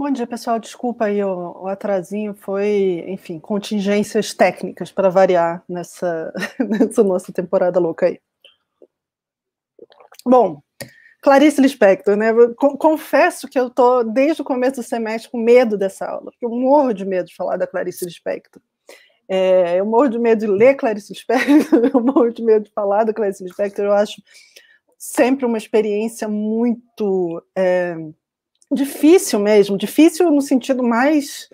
Bom dia, pessoal. Desculpa aí o, o atrasinho, foi, enfim, contingências técnicas para variar nessa, nessa nossa temporada louca aí. Bom, Clarice Lispector, né? Confesso que eu tô desde o começo do semestre com medo dessa aula, eu morro de medo de falar da Clarice Lispector. É, eu morro de medo de ler Clarice Lispector, eu morro de medo de falar da Clarice Lispector. Eu acho sempre uma experiência muito é, difícil mesmo, difícil no sentido mais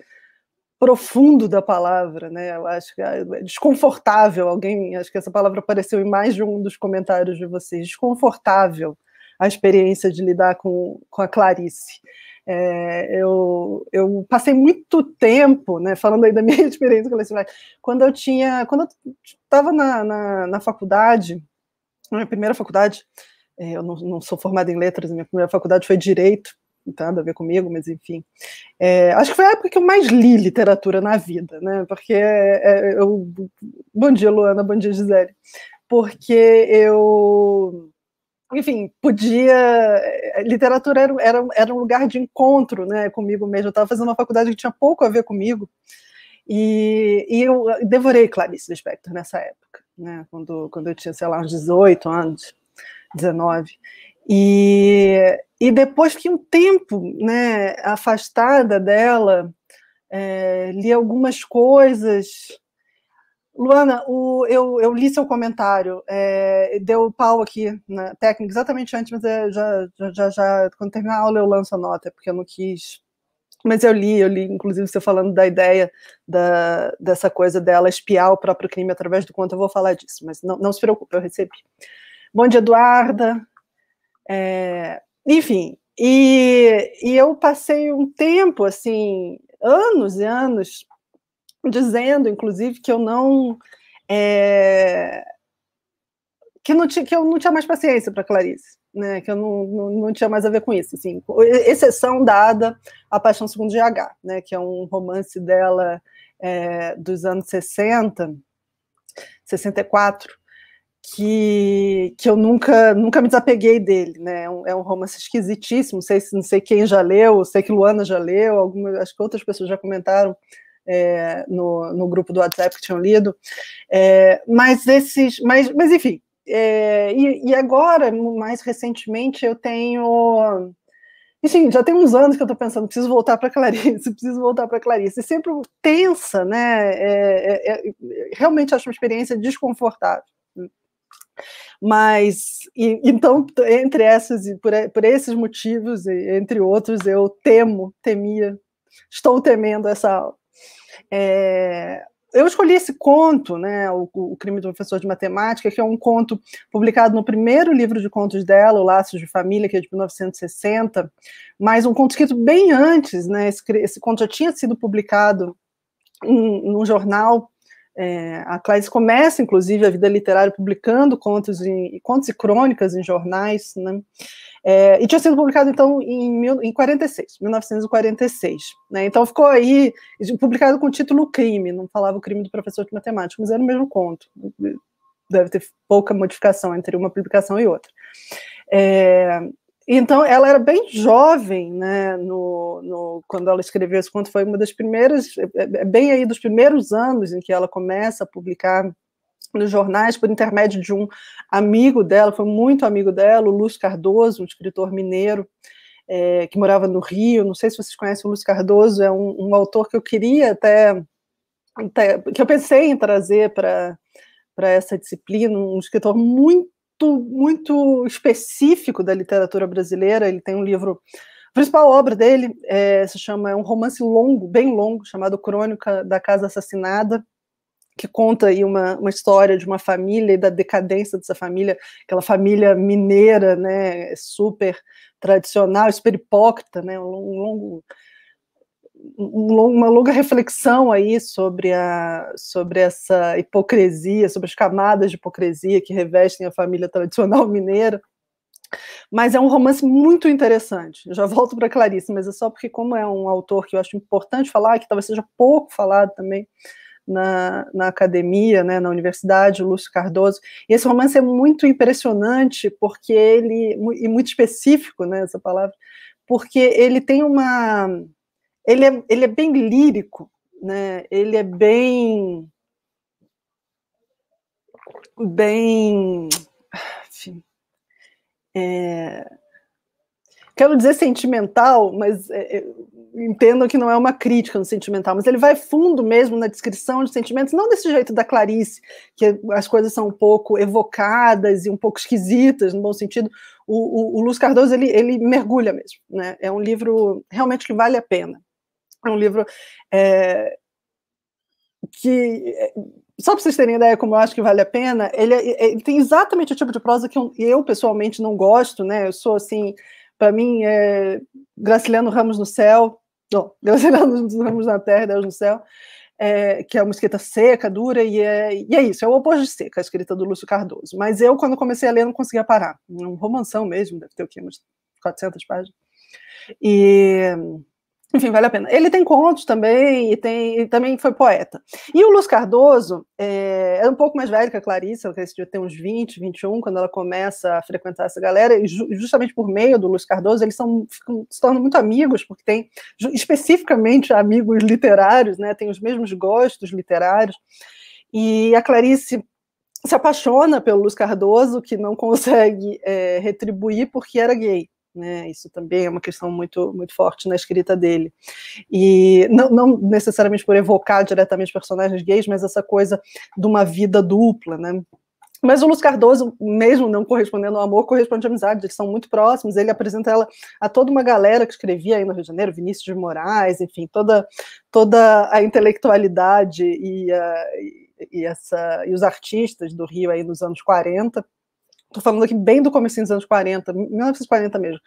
profundo da palavra, né? Eu acho que ah, é desconfortável. Alguém, acho que essa palavra apareceu em mais de um dos comentários de vocês. Desconfortável a experiência de lidar com, com a Clarice. É, eu, eu passei muito tempo, né, falando aí da minha experiência com a Clarice, quando eu tinha, quando eu estava na, na, na faculdade, na minha primeira faculdade, é, eu não, não sou formada em letras, minha primeira faculdade foi direito. Tá? nada a ver comigo, mas enfim. É, acho que foi a época que eu mais li literatura na vida, né? Porque é, é eu. Bom dia, Luana, bom dia, Gisele. Porque eu enfim, podia. É, literatura era, era, era um lugar de encontro né, comigo mesmo. Eu estava fazendo uma faculdade que tinha pouco a ver comigo. E, e eu devorei Clarice Lispector nessa época, né, quando, quando eu tinha, sei lá, uns 18 anos, 19. E, e depois que um tempo né, afastada dela, é, li algumas coisas. Luana, o, eu, eu, li seu comentário, é, deu pau aqui na técnica, exatamente antes, mas é, já, já, já, quando terminar a aula eu lanço a nota, porque eu não quis. Mas eu li, eu li, inclusive, você falando da ideia da, dessa coisa dela espiar o próprio crime através do conto, eu vou falar disso, mas não, não se preocupe, eu recebi. Bom dia, Eduarda. É, enfim, e, e eu passei um tempo, assim, anos e anos, dizendo, inclusive, que eu não. É, que, não tinha, que eu não tinha mais paciência para Clarice, né? Que eu não, não, não, tinha mais a ver com isso, assim. Exceção dada a Paixão Segundo GH, né? Que é um romance dela é, dos anos 60, 64, que, que eu nunca, nunca me desapeguei dele, né? É um, é um romance esquisitíssimo, não sei, não sei quem já leu, sei que Luana já leu, acho que outras pessoas já comentaram é, no, no grupo do WhatsApp que tinham lido. É, mas esses, mas, mas enfim. É, e, e, agora, mais recentemente, eu tenho. Enfim, já tem uns anos que eu estou pensando, preciso voltar para Clarice, preciso voltar para Clarice. E sempre tensa, né? É, é, realmente acho uma experiência desconfortável. Mas, e, então, entre essas e por, por esses motivos, e entre outros, eu temo, temia, estou temendo essa aula. É, eu escolhi esse conto, né, o, o, Crime do Professor de Matemática, que é um conto publicado no primeiro livro de contos dela, O Laços de Família, que é de 1960, mas um conto escrito bem antes, né, esse, esse conto já tinha sido publicado em, num jornal é, a Clarice começa, inclusive, a vida literária publicando contos, em, contos e crônicas em jornais, né? É, e tinha sido publicado, então, em, mil, em 46, 1946. Né? Então ficou aí, publicado com o título Crime, não falava o crime do professor de matemática, mas era o mesmo conto. Deve ter pouca modificação entre uma publicação e outra. É, então, ela era bem jovem, né, no, no, quando ela escreveu esse conto, foi uma das primeiras, é, é, é bem aí dos primeiros anos em que ela começa a publicar nos jornais por intermédio de um amigo dela, foi muito amigo dela, o Lúcio Cardoso, um escritor mineiro, é, que morava no Rio, não sei se vocês conhecem o Lúcio Cardoso, é um, um autor que eu queria até, até, que eu pensei em trazer para para essa disciplina, um escritor muito muito específico da literatura brasileira. Ele tem um livro, a principal obra dele é, se chama é um romance longo, bem longo, chamado Crônica da Casa Assassinada, que conta aí uma, uma história de uma família e da decadência dessa família, aquela família mineira, né, super tradicional, super hipócrita, né, um longo uma longa reflexão aí sobre, a, sobre essa hipocrisia, sobre as camadas de hipocrisia que revestem a família tradicional mineira. Mas é um romance muito interessante. Eu já volto para Clarice, mas é só porque, como é um autor que eu acho importante falar, que talvez seja pouco falado também na, na academia, né, na universidade, o Lúcio Cardoso. E esse romance é muito impressionante, porque ele. e muito específico, né, essa palavra, porque ele tem uma ele é, ele é bem lírico, né? ele é bem. bem. Enfim, é, quero dizer sentimental, mas é, é, entendo que não é uma crítica no sentimental, mas ele vai fundo mesmo na descrição de sentimentos, não desse jeito da Clarice, que as coisas são um pouco evocadas e um pouco esquisitas, no bom sentido. O, o, o Luz Cardoso, ele, ele mergulha mesmo. Né? É um livro realmente que vale a pena. É um livro é, que, é, só para vocês terem ideia como eu acho que vale a pena, ele, é, é, ele tem exatamente o tipo de prosa que eu, eu pessoalmente não gosto, né? Eu sou assim, para mim, é Graciliano Ramos no céu, não, Graciliano Ramos na terra, Deus no céu. É, que é uma escrita seca, dura, e é, e é isso, é o oposto de seca, a escrita do Lúcio Cardoso. Mas eu, quando comecei a ler, não conseguia parar. Um romanção mesmo, deve ter o quê? Umas 400 páginas. E enfim, vale a pena. Ele tem contos também e, tem, também foi poeta. E o Luz Cardoso é, é, um pouco mais velho que a Clarice, ela tem uns 20, 21, quando ela começa a frequentar essa galera, e ju justamente por meio do Luz Cardoso, eles são, ficam, se tornam muito amigos, porque tem especificamente amigos literários, né, tem os mesmos gostos literários. E a Clarice se apaixona pelo Luz Cardoso, que não consegue é, retribuir porque era gay. Né? Isso também é uma questão muito, muito forte na escrita dele. E não, não necessariamente por evocar diretamente personagens gays, mas essa coisa de uma vida dupla, né? Mas o Luz Cardoso, mesmo não correspondendo ao amor, corresponde à amizade, eles são muito próximos. Ele apresenta ela a toda uma galera que escrevia aí no Rio de Janeiro, Vinícius de Moraes, enfim, toda, toda a intelectualidade e, ah, e, essa, e os artistas do Rio aí nos anos 40. Estou falando aqui bem do começo dos anos 40, 1940 mesmo.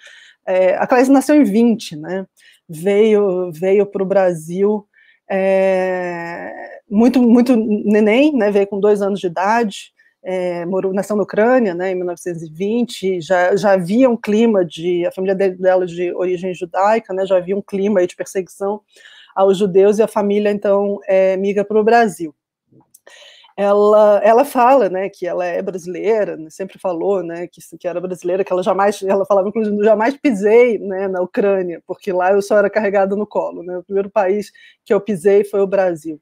É, a Clarice nasceu em 20, né? Veio, veio para o Brasil é, muito, muito neném, né? Veio com dois anos de idade, é, morou, nasceu na Ucrânia, né? Em 1920, já, já havia um clima de, a família dela de origem judaica, né? Já havia um clima de perseguição aos judeus e a família então é, migra para o Brasil ela, ela fala, né, que ela é brasileira, né, sempre falou, né, que, que era brasileira, que ela jamais, ela falava, inclusive, jamais pisei, né, na Ucrânia, porque lá eu só era carregada no colo, né, o primeiro país que eu pisei foi o Brasil.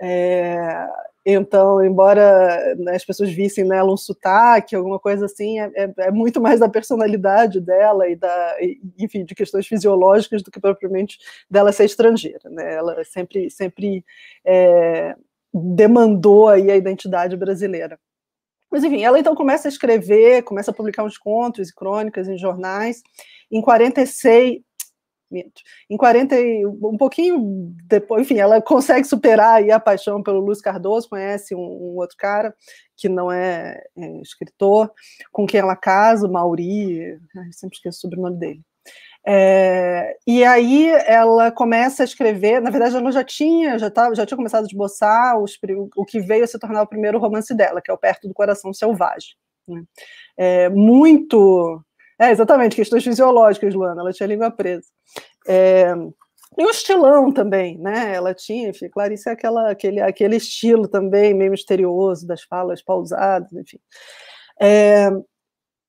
É, então, embora né, as pessoas vissem nela um sotaque, alguma coisa assim, é, é, é muito mais da personalidade dela e da, enfim, de questões fisiológicas do que propriamente dela ser estrangeira. Né? Ela sempre, sempre é, demandou aí a identidade brasileira. Mas enfim, ela então começa a escrever, começa a publicar uns contos e crônicas em jornais. Em 46, minto, em 40, um pouquinho depois, enfim, ela consegue superar aí a paixão pelo Luiz Cardoso, conhece um, um outro cara que não é, é, escritor, com quem ela casa, Mauri, sempre esqueço o sobrenome dele. É, e aí ela começa a escrever, na verdade ela já tinha, já, tava, tá, já tinha começado a esboçar os, o que veio a se tornar o primeiro romance dela, que é o Perto do Coração Selvagem. Né? É, muito... É, exatamente, questões fisiológicas, Luana, ela tinha língua presa. É, e o estilão também, né? Ela tinha, enfim, Clarice é aquela, aquele, aquele estilo também, meio misterioso, das falas pausadas, enfim. É,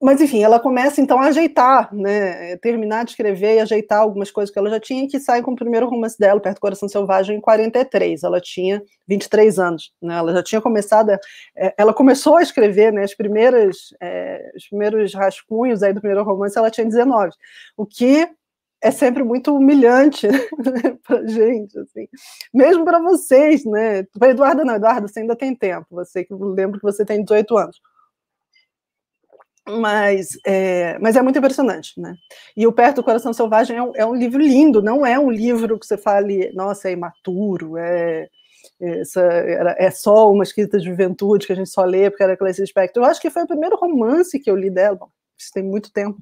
mas enfim, ela começa então a ajeitar, né, terminar de escrever e ajeitar algumas coisas que ela já tinha, e que sai com o primeiro romance dela, Perto do Coração Selvagem, em 43. Ela tinha 23 anos, né, ela já tinha começado, é, ela começou a escrever, né, as primeiras, é, os primeiros rascunhos aí do primeiro romance, ela tinha 19, o que é sempre muito humilhante né, para gente, assim. mesmo para vocês, né, para Eduarda não, Eduarda, você ainda tem tempo, você que lembro que você tem 18 anos, mas é, mas é muito impressionante, né? E o Perto do Coração Selvagem é um, é um, livro lindo, não é um livro que você fale, nossa, é imaturo, é, é, é só uma escrita de juventude que a gente só lê porque era Clarice Lispector. Eu acho que foi o primeiro romance que eu li dela, Bom, isso tem muito tempo,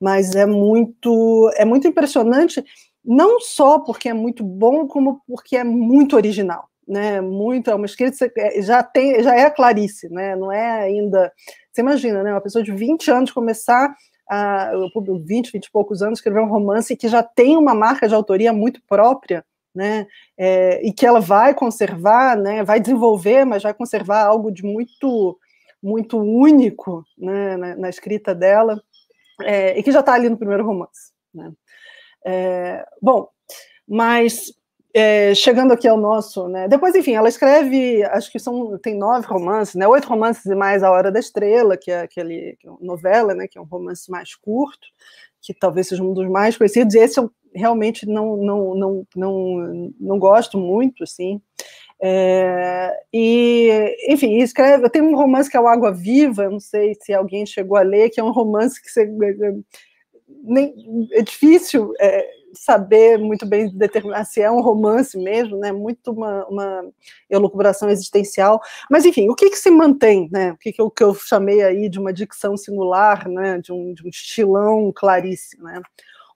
mas é muito, é muito impressionante, não só porque é muito bom, como porque é muito original. Né, muito, é uma escrita é, já tem já é a Clarice, né, não é ainda você imagina, né? Uma pessoa de 20 anos começar a 20, 20 e poucos anos escrever um romance que já tem uma marca de autoria muito própria, né? É, e que ela vai conservar, né? Vai desenvolver, mas vai conservar algo de muito, muito único, né? Na, na escrita dela é, e que já está ali no primeiro romance. Né? É, bom, mas é, chegando aqui ao nosso, né? Depois, enfim, ela escreve, acho que são tem nove romances, né? Oito romances e mais A Hora da Estrela, que é aquele que é novela, né? Que é um romance mais curto, que talvez seja um dos mais conhecidos. E esse eu realmente não não não não, não gosto muito, assim. É, e, enfim, escreve. Tem um romance que é o Água Viva. não sei se alguém chegou a ler, que é um romance que você nem, é difícil. É, saber muito bem determinar se é um romance mesmo, né? Muito uma, uma elucubração existencial. Mas, enfim, o que, que se mantém, né? O que, que, eu, que eu chamei aí de uma dicção singular, né? De um, de um estilão claríssimo, né?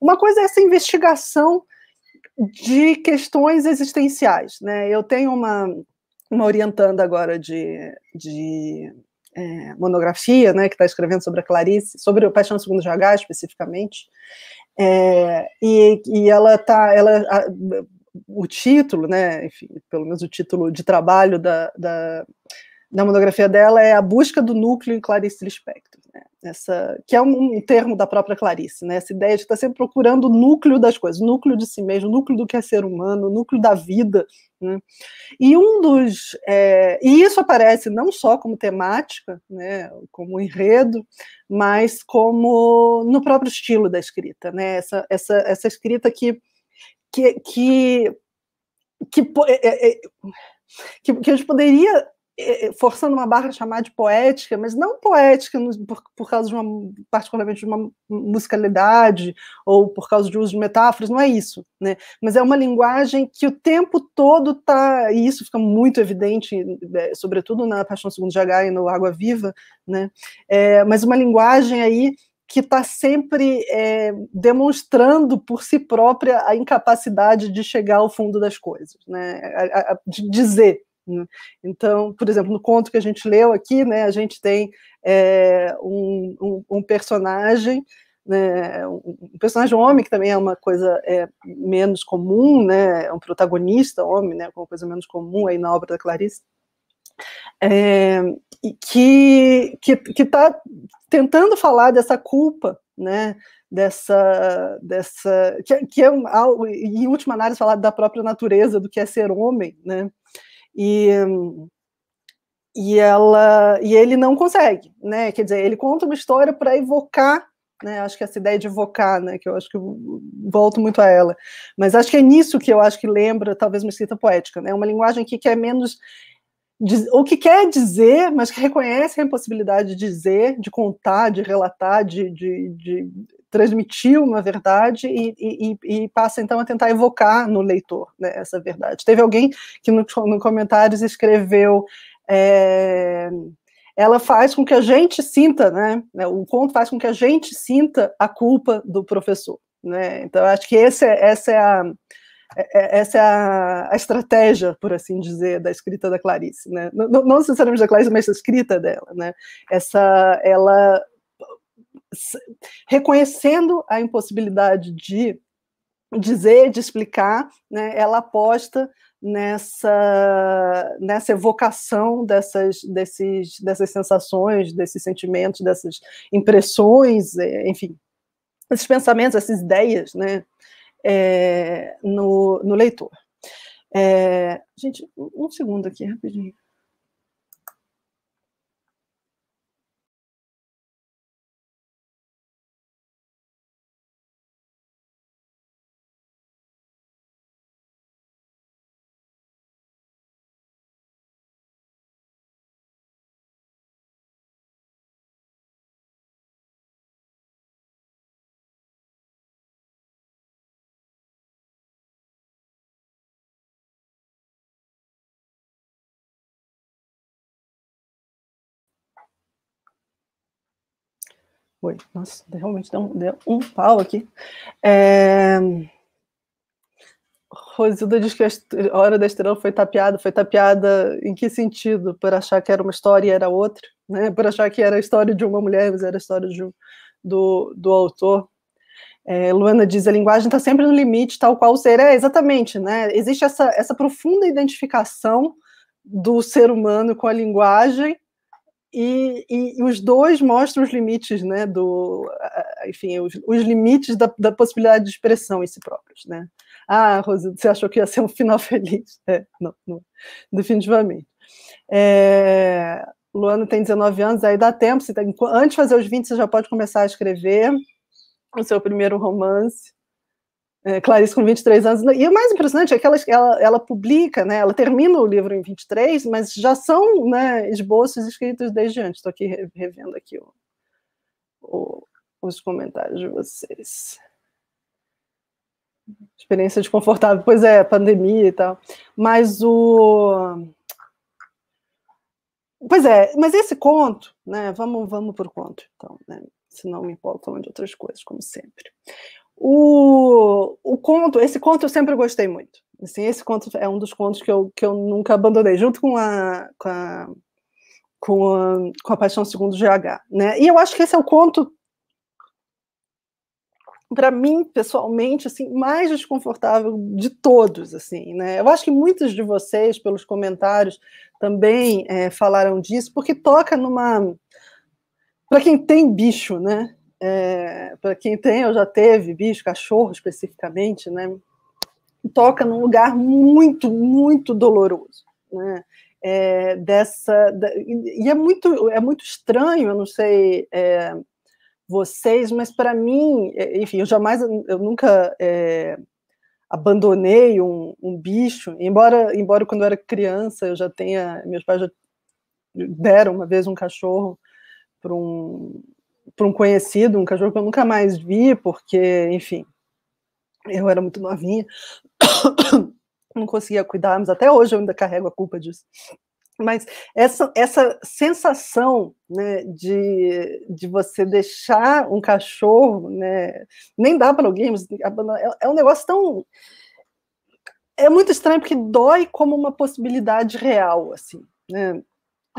Uma coisa é essa investigação de questões existenciais, né? Eu tenho uma, uma orientanda agora de, de é, monografia, né, que está escrevendo sobre a Clarice, sobre o Paixão Segundo GH especificamente, é, e, e ela tá, ela, a, o título, né, enfim, pelo menos o título de trabalho da, da, da monografia dela é A Busca do Núcleo em Clarice Lispector essa que é um, termo da própria Clarice, né? Essa ideia de estar tá sempre procurando o núcleo das coisas, núcleo de si mesmo, núcleo do que é ser humano, núcleo da vida, né? E um dos é, e isso aparece não só como temática, né? Como enredo, mas como no próprio estilo da escrita, né? Essa essa, essa escrita que que que, que, é, é, é, que, que a gente poderia é, é, forçando uma barra chamar de poética, mas não poética por, por causa de uma particularmente de uma musicalidade ou por causa de uso de metáforas, não é isso, né? Mas é uma linguagem que o tempo todo tá e isso fica muito evidente, é, sobretudo na Paixão Segundo H e no Água Viva, né? É, mas uma linguagem aí que está sempre é, demonstrando por si própria a incapacidade de chegar ao fundo das coisas, né? A, a, de dizer né? Então, por exemplo, no conto que a gente leu aqui, né, a gente tem é, um, um, um, personagem, né, um personagem homem, que também é uma coisa é, menos comum, né, é um protagonista homem, né, uma coisa menos comum aí na obra da Clarice, é, que está tentando falar dessa culpa, né, dessa, dessa que, é, que é, um, em última análise, falar da própria natureza do que é ser homem, né, e, e ela e ele não consegue, né? Quer dizer, ele conta uma história para evocar, né? Acho que essa ideia de evocar, né? Que eu acho que eu volto muito a ela. Mas acho que é nisso que eu acho que lembra talvez uma escrita poética, né? Uma linguagem que, que é menos o que quer dizer, mas que reconhece a impossibilidade de dizer, de contar, de relatar, de, de, de transmitir uma verdade e, e, e, passa então a tentar evocar no leitor né, essa verdade. Teve alguém que no, no comentários escreveu. É, ela faz com que a gente sinta, né, né, O conto faz com que a gente sinta a culpa do professor, né? Então acho que esse, é, essa é a é, é, essa é a, a, estratégia, por assim dizer, da escrita da Clarice, né? Não, não necessariamente da Clarice, mas da escrita dela, né? Essa, ela reconhecendo a impossibilidade de dizer, de explicar, né? Ela aposta nessa nessa evocação dessas desses dessas sensações, desses sentimentos, dessas impressões, é, enfim, esses pensamentos, essas ideias, né? é, no, no leitor. É, gente, um segundo aqui, rapidinho. Oi, nossa, realmente deu um, deu um pau aqui. É... Rosilda diz que a Hora da Estrela foi tapeada. Foi tapeada em que sentido? Por achar que era uma história e era outra? Né? Por achar que era a história de uma mulher, mas era a história de um, do, do autor. É, Luana diz, a linguagem está sempre no limite, tal qual o ser. É, exatamente, né? Existe essa, essa profunda identificação do ser humano com a linguagem, e, e, e, os dois mostram os limites, né, do, enfim, os, os limites da, da, possibilidade de expressão em si próprios, né. Ah, Rose, você achou que ia ser um final feliz? É, não, não definitivamente. É, Luana tem 19 anos, aí dá tempo, você tem, antes de fazer os 20 você já pode começar a escrever o seu primeiro romance. É, Clarice com 23 anos. E o mais impressionante é que ela, ela, ela, publica, né, ela termina o livro em 23, mas já são né, esboços escritos desde antes. Estou aqui revendo aqui o, o, os comentários de vocês. Experiência desconfortável, pois é, pandemia e tal. Mas o. Pois é, mas esse conto, né? Vamos, vamos para o conto, então, né? Se não me importam de outras coisas, como sempre. O, o conto, esse conto eu sempre gostei muito. Assim, esse conto é um dos contos que eu, que eu nunca abandonei, junto com a, com a, com a, com a Paixão Segundo GH. Né? E eu acho que esse é o conto, para mim, pessoalmente, assim, mais desconfortável de todos. assim né? Eu acho que muitos de vocês, pelos comentários, também é, falaram disso, porque toca numa. Para quem tem bicho, né? é, para quem tem ou já teve bicho, cachorro especificamente, né, toca num lugar muito, muito doloroso, né, é, dessa da, e é muito é muito estranho, eu não sei é, vocês, mas para mim, é, enfim, eu jamais, eu nunca é, abandonei um, um, bicho, embora embora quando eu era criança eu já tenha, meus pais já deram uma vez um cachorro para um para um conhecido, um cachorro que eu nunca mais vi, porque, enfim, eu era muito novinha, não conseguia cuidar, mas até hoje eu ainda carrego a culpa disso. Mas essa, essa sensação né, de, de você deixar um cachorro, né, nem dá para alguém, mas é, é um negócio tão. É muito estranho porque dói como uma possibilidade real, assim. Né?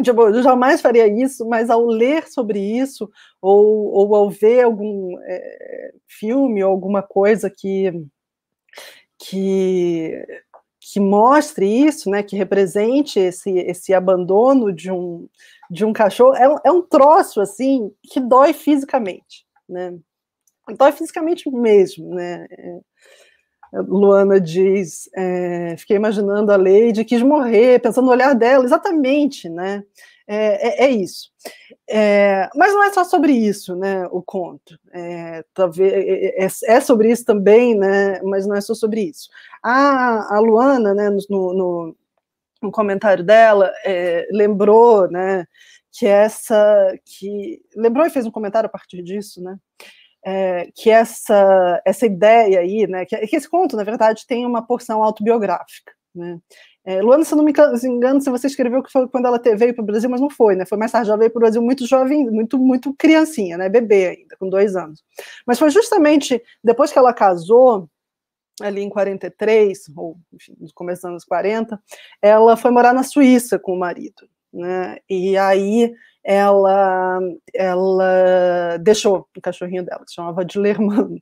Tipo, eu jamais faria isso, mas ao ler sobre isso, ou, ou ao ver algum é, filme ou alguma coisa que, que, que mostre isso, né, que represente esse, esse abandono de um, de um cachorro, é, um, é um troço, assim, que dói fisicamente, né? Dói fisicamente mesmo, né? É, Luana diz, é, fiquei imaginando a Lady, quis morrer, pensando no olhar dela, exatamente, né? É, é, é isso. É, mas não é só sobre isso, né, o conto. É, talvez, é, é, sobre isso também, né, mas não é só sobre isso. A, a Luana, né, no, no, no comentário dela, lembrou, né, que essa, que lembrou e fez um comentário a partir disso, né, é, que essa, essa ideia aí, né, que, que, esse conto, na verdade, tem uma porção autobiográfica. Né? É, Luana, se eu não me engano, se você escreveu que foi quando ela veio para o Brasil, mas não foi, né? Foi mais tarde, ela veio para o Brasil muito jovem, muito, muito criancinha, né? Bebê ainda, com dois anos. Mas foi justamente depois que ela casou, ali em 43, ou enfim, dos anos 40, ela foi morar na Suíça com o marido né? E aí ela ela deixou o cachorrinho dela, que chamava de Lermando.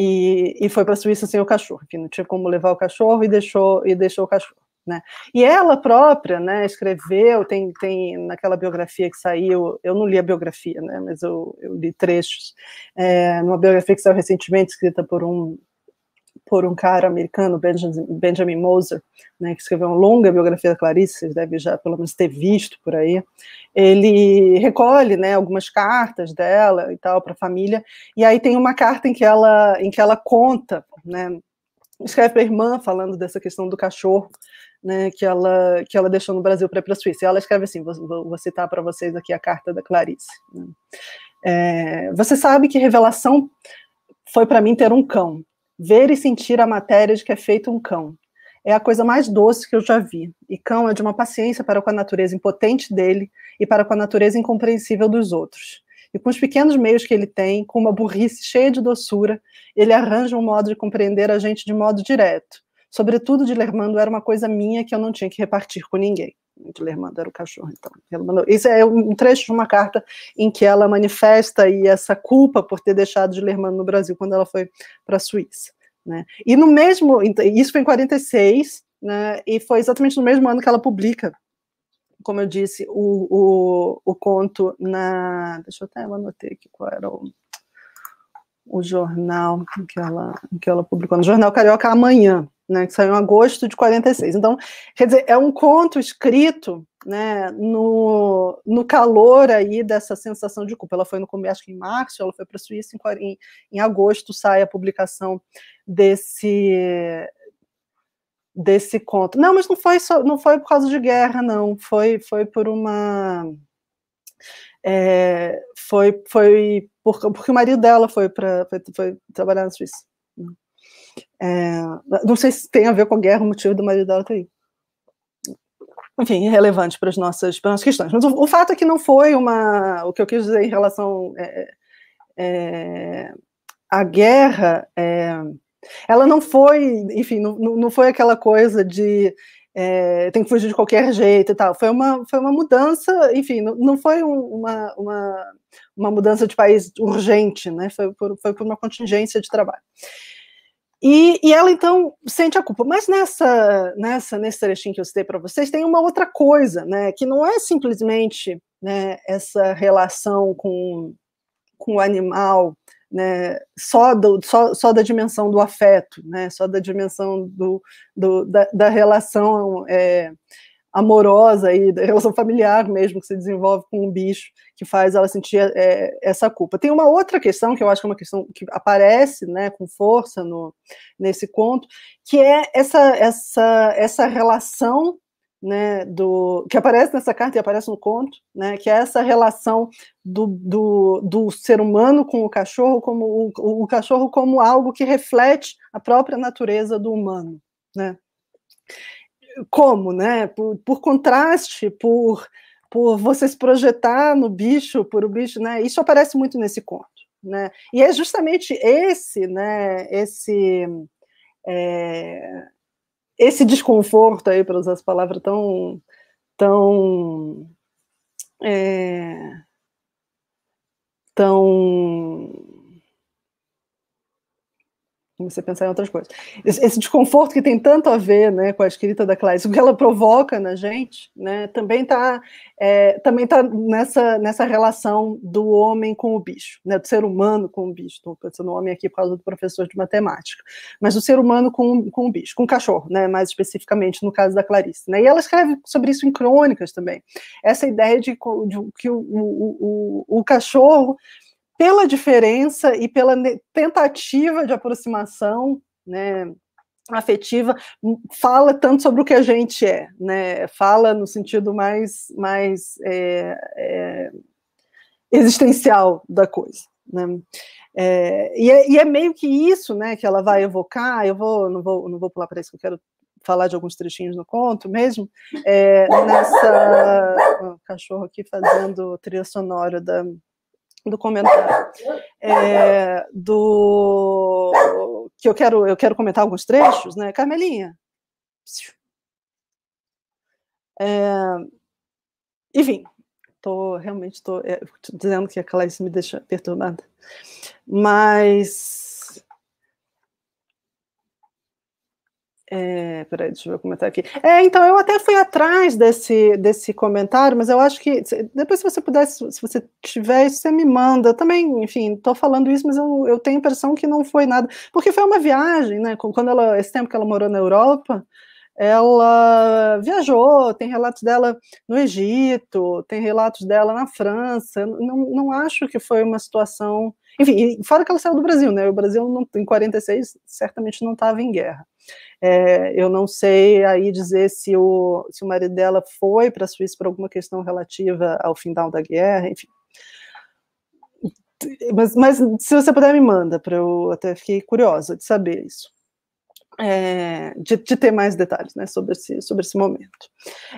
E, e foi para a Suíça sem o cachorro, que não tinha como levar o cachorro e deixou e deixou o cachorro. Né? E ela própria né, escreveu, tem, tem naquela biografia que saiu, eu não li a biografia, né, mas eu, eu li trechos, é, numa biografia que saiu recentemente, escrita por um por um cara americano, Benjamin Moser, né, que escreveu uma longa biografia da Clarice, vocês devem já pelo menos ter visto por aí. Ele recolhe, né, algumas cartas dela e tal para a família, e aí tem uma carta em que ela em que ela conta, né, escreve para a irmã falando dessa questão do cachorro, né, que ela que ela deixou no Brasil para ir para a Suíça. E ela escreve assim, vou, vou citar para vocês aqui a carta da Clarice. Né. É, você sabe que revelação foi para mim ter um cão. Ver e sentir a matéria de que é feito um cão. É a coisa mais doce que eu já vi, e cão é de uma paciência para com a natureza impotente dele e para com a natureza incompreensível dos outros. E com os pequenos meios que ele tem, com uma burrice cheia de doçura, ele arranja um modo de compreender a gente de modo direto. Sobretudo de Lermando era uma coisa minha que eu não tinha que repartir com ninguém. Guilhermando era o cachorro, então. Isso é um trecho de uma carta em que ela manifesta aí essa culpa por ter deixado Guilhermando no Brasil quando ela foi para a Suíça. Né? E no mesmo, então, isso foi em 46, né, e foi exatamente no mesmo ano que ela publica, como eu disse, o, o, o conto na. Deixa eu até anotar aqui qual era o, o jornal que ela, que ela publicou, no Jornal Carioca Amanhã né, que saiu em agosto de 46. Então, quer dizer, é um conto escrito né, no, no calor aí dessa sensação de culpa. Ela foi no começo, em março, ela foi para a Suíça, em, em, em agosto sai a publicação desse desse conto. Não, mas não foi só, não foi por causa de guerra, não. Foi foi por uma é, foi foi por, porque o marido dela foi para foi, foi trabalhar na Suíça. Né. É, não sei se tem a ver com a guerra o motivo do marido dela ter tá ido. Enfim, irrelevante para as nossas, para as nossas questões. Mas o, o, fato é que não foi uma. O que eu quis dizer em relação é, é, é à guerra, é, ela não foi, enfim, não, não foi aquela coisa de é, tem que fugir de qualquer jeito e tal. Foi uma, foi uma mudança, enfim, não, não foi um, uma, uma, uma mudança de país urgente, né? Foi por, foi por uma contingência de trabalho. E, e, ela então sente a culpa. Mas nessa, nessa nesse trechinho que eu citei para vocês, tem uma outra coisa, né? Que não é simplesmente né, essa relação com, com o animal, né? Só, do, só, só da dimensão do afeto, né? Só da dimensão do, do da, da relação é, amorosa e da relação familiar mesmo que se desenvolve com um bicho que faz ela sentir é, é, essa culpa. Tem uma outra questão que eu acho que é uma questão que aparece, né, com força no nesse conto, que é essa essa essa relação né, do que aparece nessa carta e aparece no conto, né, que é essa relação do, do, do ser humano com o cachorro como o, o, cachorro como algo que reflete a própria natureza do humano, né? como, né? Por, por contraste, por, por você se projetar no bicho, por o bicho, né? Isso aparece muito nesse conto, né? E é justamente esse, né? Esse é, esse desconforto aí para usar as palavras tão tão é, tão você pensar em outras coisas. Esse, desconforto que tem tanto a ver né, com a escrita da Clarice, o que ela provoca na gente, né, também está é, também tá nessa, nessa relação do homem com o bicho, né, do ser humano com o bicho. Estou pensando no homem aqui por causa do professor de matemática, mas do ser humano com, com o bicho, com o cachorro, né, mais especificamente no caso da Clarice. Né, e ela escreve sobre isso em crônicas também. Essa ideia de, de que o, o, o, o cachorro pela diferença e pela tentativa de aproximação, né, afetiva hum, fala tanto sobre o que a gente é, né? Fala no sentido mais mais é, é, existencial da coisa, né? É, e, é, e é meio que isso, né? Que ela vai evocar. Eu vou não vou não vou pular para isso que eu quero falar de alguns trechinhos no conto mesmo é, nessa o cachorro aqui fazendo trilha sonora da do comentário é, do que eu quero eu quero comentar alguns trechos, né? Carmelinha. É, enfim, tô realmente tô, é, tô dizendo que a Clarice me deixa perturbada, mas É, peraí, deixa eu ver o comentário é aqui. É, então, eu até fui atrás desse, desse comentário, mas eu acho que depois, se você puder, se você tiver você me manda. Eu também, enfim, estou falando isso, mas eu, eu tenho a impressão que não foi nada. Porque foi uma viagem, né? Quando ela, esse tempo que ela morou na Europa, ela viajou, tem relatos dela no Egito, tem relatos dela na França. Não, não acho que foi uma situação enfim, fora que ela saiu do Brasil, né? O Brasil não, em 46 certamente não estava em guerra. É, eu não sei aí dizer se o, se o marido dela foi para a Suíça por alguma questão relativa ao final da guerra, enfim. Mas, mas se você puder, me manda, para eu até fiquei curiosa de saber isso é, de, de, ter mais detalhes né, sobre, esse, sobre esse momento.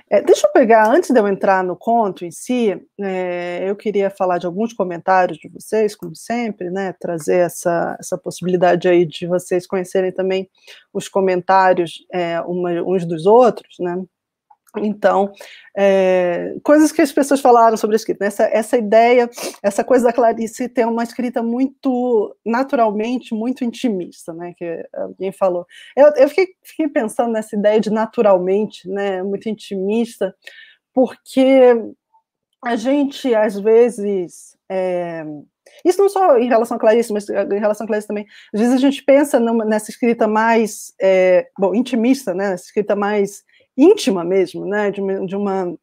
É, deixa eu pegar, antes de eu entrar no conto em si, é, eu queria falar de alguns comentários de vocês, como sempre, né, trazer essa, essa possibilidade aí de vocês conhecerem também os comentários é, uma, uns dos outros, né, então, é, coisas que as pessoas falaram sobre a escrita, né? essa, essa ideia, essa coisa da Clarice ter uma escrita muito, naturalmente, muito intimista, né? Que alguém falou. Eu, eu fiquei, fiquei, pensando nessa ideia de naturalmente, né? Muito intimista, porque a gente, às vezes, é, isso não só em relação a Clarice, mas em relação a Clarice também. Às vezes a gente pensa numa, nessa escrita mais, é, bom, intimista, né? Nessa escrita mais íntima mesmo, né, de uma, de uma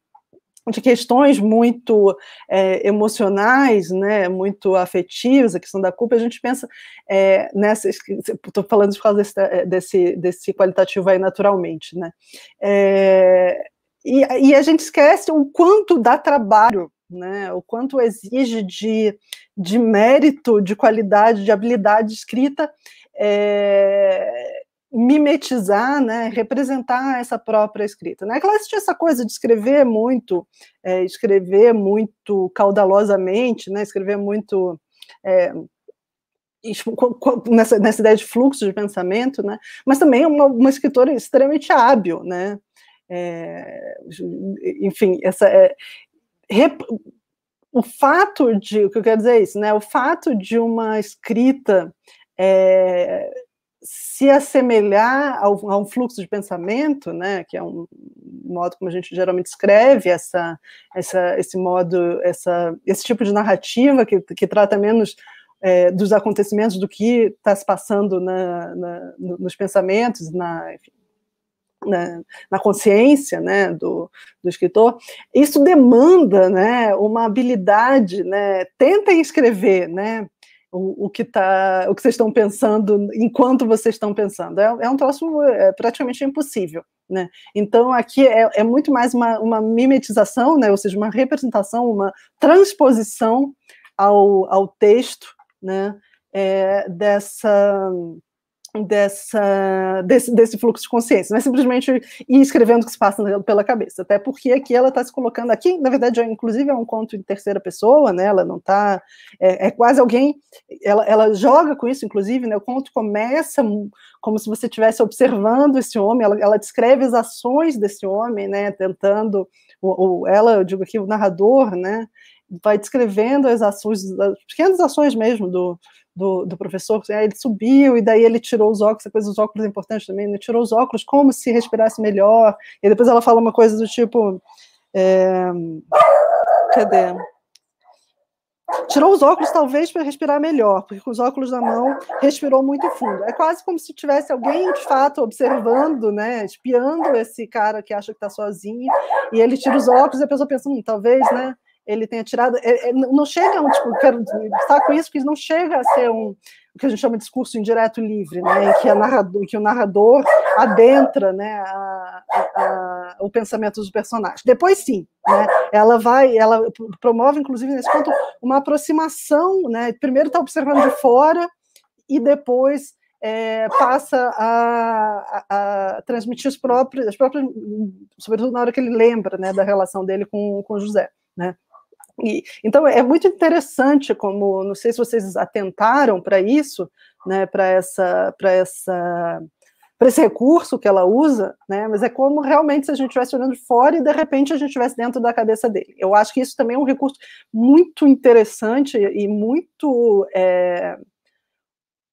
de questões muito é, emocionais, né, muito afetivas, a questão da culpa, a gente pensa é, eh, nessas, estou falando por causa desse, eh, desse, desse, qualitativo aí naturalmente, né, é, e, e a gente esquece o quanto dá trabalho né, o quanto exige de, de mérito, de qualidade, de habilidade escrita, é, mimetizar, né, representar essa própria escrita. Né? Claro, tinha essa coisa de escrever muito, é, escrever muito caudalosamente, né, escrever muito é, nessa, nessa, ideia de fluxo de pensamento, né, mas também uma, uma escritora extremamente hábil, né, é, enfim, essa é, rep, o fato de, o que eu quero dizer é isso, né, o fato de uma escrita é, se assemelhar ao, a um fluxo de pensamento, né, que é um modo como a gente geralmente escreve essa, essa, esse modo, essa, esse tipo de narrativa que, que trata menos é, dos acontecimentos do que está se passando na, na, nos pensamentos, na, enfim, na, na, consciência né, do, do, escritor, isso demanda né, uma habilidade. Né, tentem escrever, né, o, o que tá, o que vocês estão pensando, enquanto vocês estão pensando. É, é um troço é, praticamente impossível. Né? Então, aqui é, é muito mais uma, uma, mimetização, né? ou seja, uma representação, uma transposição ao, ao texto né? É, dessa, dessa, desse, desse fluxo de consciência, não é simplesmente ir escrevendo o que se passa pela cabeça, até porque aqui ela está se colocando, aqui na verdade é, inclusive é um conto em terceira pessoa, né, ela não está, é, é, quase alguém, ela, ela joga com isso inclusive, né, o conto começa como se você estivesse observando esse homem, ela, ela descreve as ações desse homem, né, tentando, ou ela, eu digo aqui, o narrador, né, vai descrevendo as ações, as pequenas ações mesmo do, do, do professor. Aí assim, ah, ele subiu e daí ele tirou os óculos, depois os óculos é importantes também, ele né? tirou os óculos como se respirasse melhor. E depois ela fala uma coisa do tipo. É, cadê? Tirou os óculos, talvez, para respirar melhor, porque com os óculos na mão respirou muito fundo. É quase como se tivesse alguém, de fato, observando, né, espiando esse cara que acha que está sozinho, e ele tira os óculos e a pessoa pensa, hum, talvez, né, ele tenha tirado. É, é, não chega a um tipo, quero estar com isso, porque não chega a ser um o que a gente chama de discurso indireto livre, né, em que, narrador, que o narrador adentra né, a, a, a, o pensamento dos personagens. Depois sim, né, ela vai, ela promove, inclusive, nesse ponto, uma aproximação, né, primeiro está observando de fora e depois é, passa a, a, a, transmitir os próprios, as próprias, hum, sobretudo na hora que ele lembra né, da relação dele com, com José. Né? E, então é, é muito interessante como, não sei se vocês atentaram para isso, né, para essa, para essa, para esse recurso que ela usa, né, mas é como realmente se a gente estivesse olhando de fora e de repente a gente estivesse dentro da cabeça dele. Eu acho que isso também é um recurso muito interessante e muito é,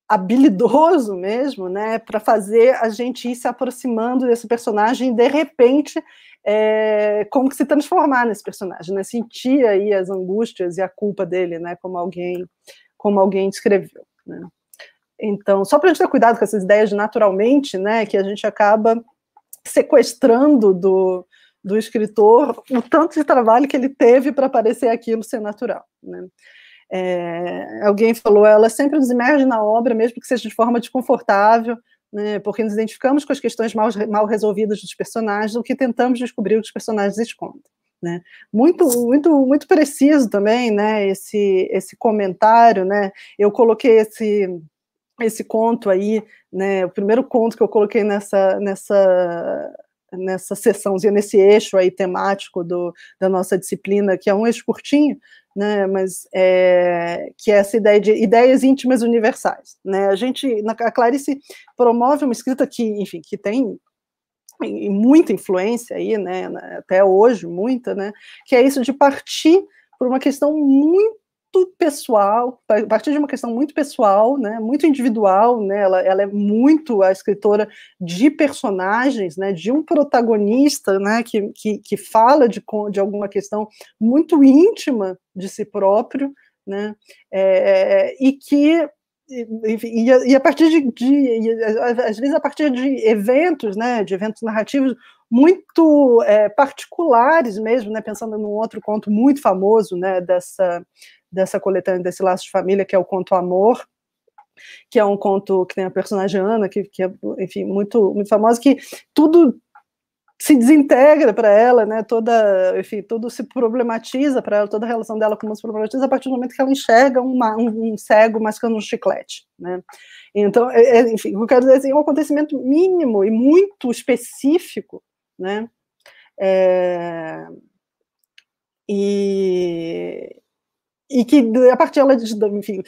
habilidoso mesmo, né, para fazer a gente ir se aproximando desse personagem e de repente é, como que se transformar nesse personagem, né? Sentir aí as angústias e a culpa dele, né? Como alguém, como alguém descreveu, né? Então, só para a gente ter cuidado com essas ideias de naturalmente, né? Que a gente acaba sequestrando do, do escritor o tanto de trabalho que ele teve para parecer aquilo ser natural, né? É, alguém falou, ela sempre nos emerge na obra, mesmo que seja de forma desconfortável, né, porque nos identificamos com as questões mal, mal resolvidas dos personagens, do que tentamos descobrir o que os personagens escondem. Né? Muito, muito, muito preciso também, né? Esse, esse comentário, né? Eu coloquei esse, esse conto aí, né? O primeiro conto que eu coloquei nessa, nessa, nessa sessãozinha, nesse eixo aí temático do, da nossa disciplina, que é um eixo curtinho, né? Mas é, que é essa ideia de ideias íntimas universais, né? A gente, a Clarice promove uma escrita que, enfim, que tem muita influência aí, né? Até hoje muita, né? Que é isso de partir por uma questão muito muito pessoal, a partir de uma questão muito pessoal, né, muito individual, né, ela, ela é muito a escritora de personagens, né, de um protagonista, né, que, que, que fala de, de alguma questão muito íntima de si próprio, né, é, e que e, e, a, e, a, partir de, de e, às vezes a partir de eventos, né, de eventos narrativos muito é, particulares mesmo, né, pensando num outro conto muito famoso né, dessa, dessa coletânea, desse laço de família, que é o conto Amor, que é um conto que tem a personagem Ana, que, que é, enfim, muito, muito famosa, que tudo se desintegra para ela, né? Toda, enfim, tudo se problematiza para ela, toda a relação dela com o se problematiza a partir do momento que ela enxerga uma, um, um cego mascando um chiclete, né? Então, é, é enfim, eu quero dizer é assim, é um acontecimento mínimo e muito específico né? É, e, e que a partir ela enfim,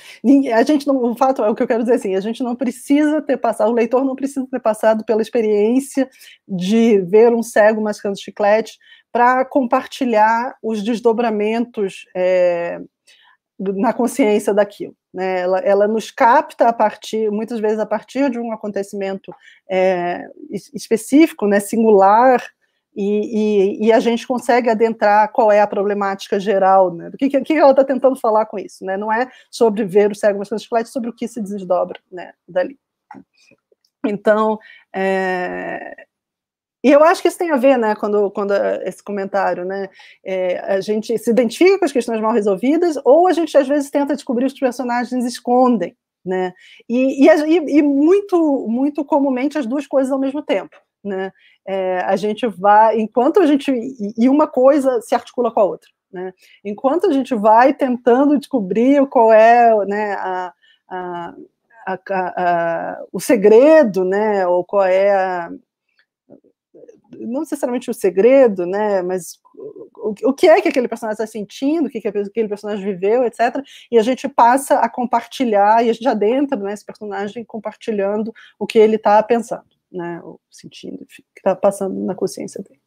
a gente não, o fato é o que eu quero dizer é assim, a gente não precisa ter passado, o leitor não precisa ter passado pela experiência de ver um cego mascando chiclete para compartilhar os desdobramentos é, na consciência daquilo. Né? Ela, ela nos capta a partir, muitas vezes a partir de um acontecimento é, específico, né, singular, e, e, e, a gente consegue adentrar qual é a problemática geral, né? O que, que ela está tentando falar com isso, né? Não é sobre ver o cego mas chiclete, é sobre o que se desdobra, né, dali. Então, é, e eu acho que isso tem a ver, né, quando, quando eh, esse comentário, né, é, a gente se identifica com as questões mal resolvidas ou a gente às vezes tenta descobrir os personagens escondem, né, e, e, e muito, muito comumente as duas coisas ao mesmo tempo, né, é, a gente vai, enquanto a gente, e uma coisa se articula com a outra, né, enquanto a gente vai tentando descobrir qual é, né, a, a a, a, a, o segredo, né, ou qual é a, não necessariamente o segredo, né, mas o, o que é que aquele personagem está sentindo, o que, que aquele personagem viveu, etc. E a gente passa a compartilhar, e a gente adentra né, esse personagem compartilhando o que ele está pensando, né, ou sentindo, enfim, o que está passando na consciência dele.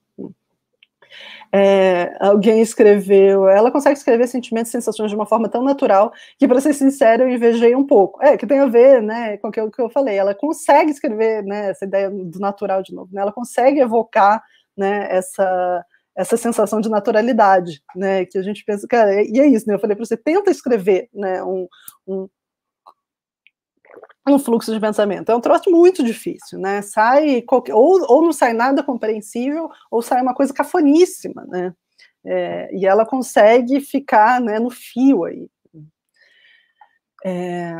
É, alguém escreveu. Ela consegue escrever sentimentos e sensações de uma forma tão natural que, para ser sincero, eu invejei um pouco. É, que tem a ver né, com o que eu falei. Ela consegue escrever né, essa ideia do natural de novo. Né? Ela consegue evocar né, essa, essa sensação de naturalidade, né? Que a gente pensa, cara, e é isso, né? Eu falei para você, tenta escrever né, um, um, um fluxo de pensamento. É um troço muito difícil, né? Sai qualquer, ou, ou não sai nada compreensível, ou sai uma coisa cafoníssima, né? É, e ela consegue ficar né, no fio aí. É...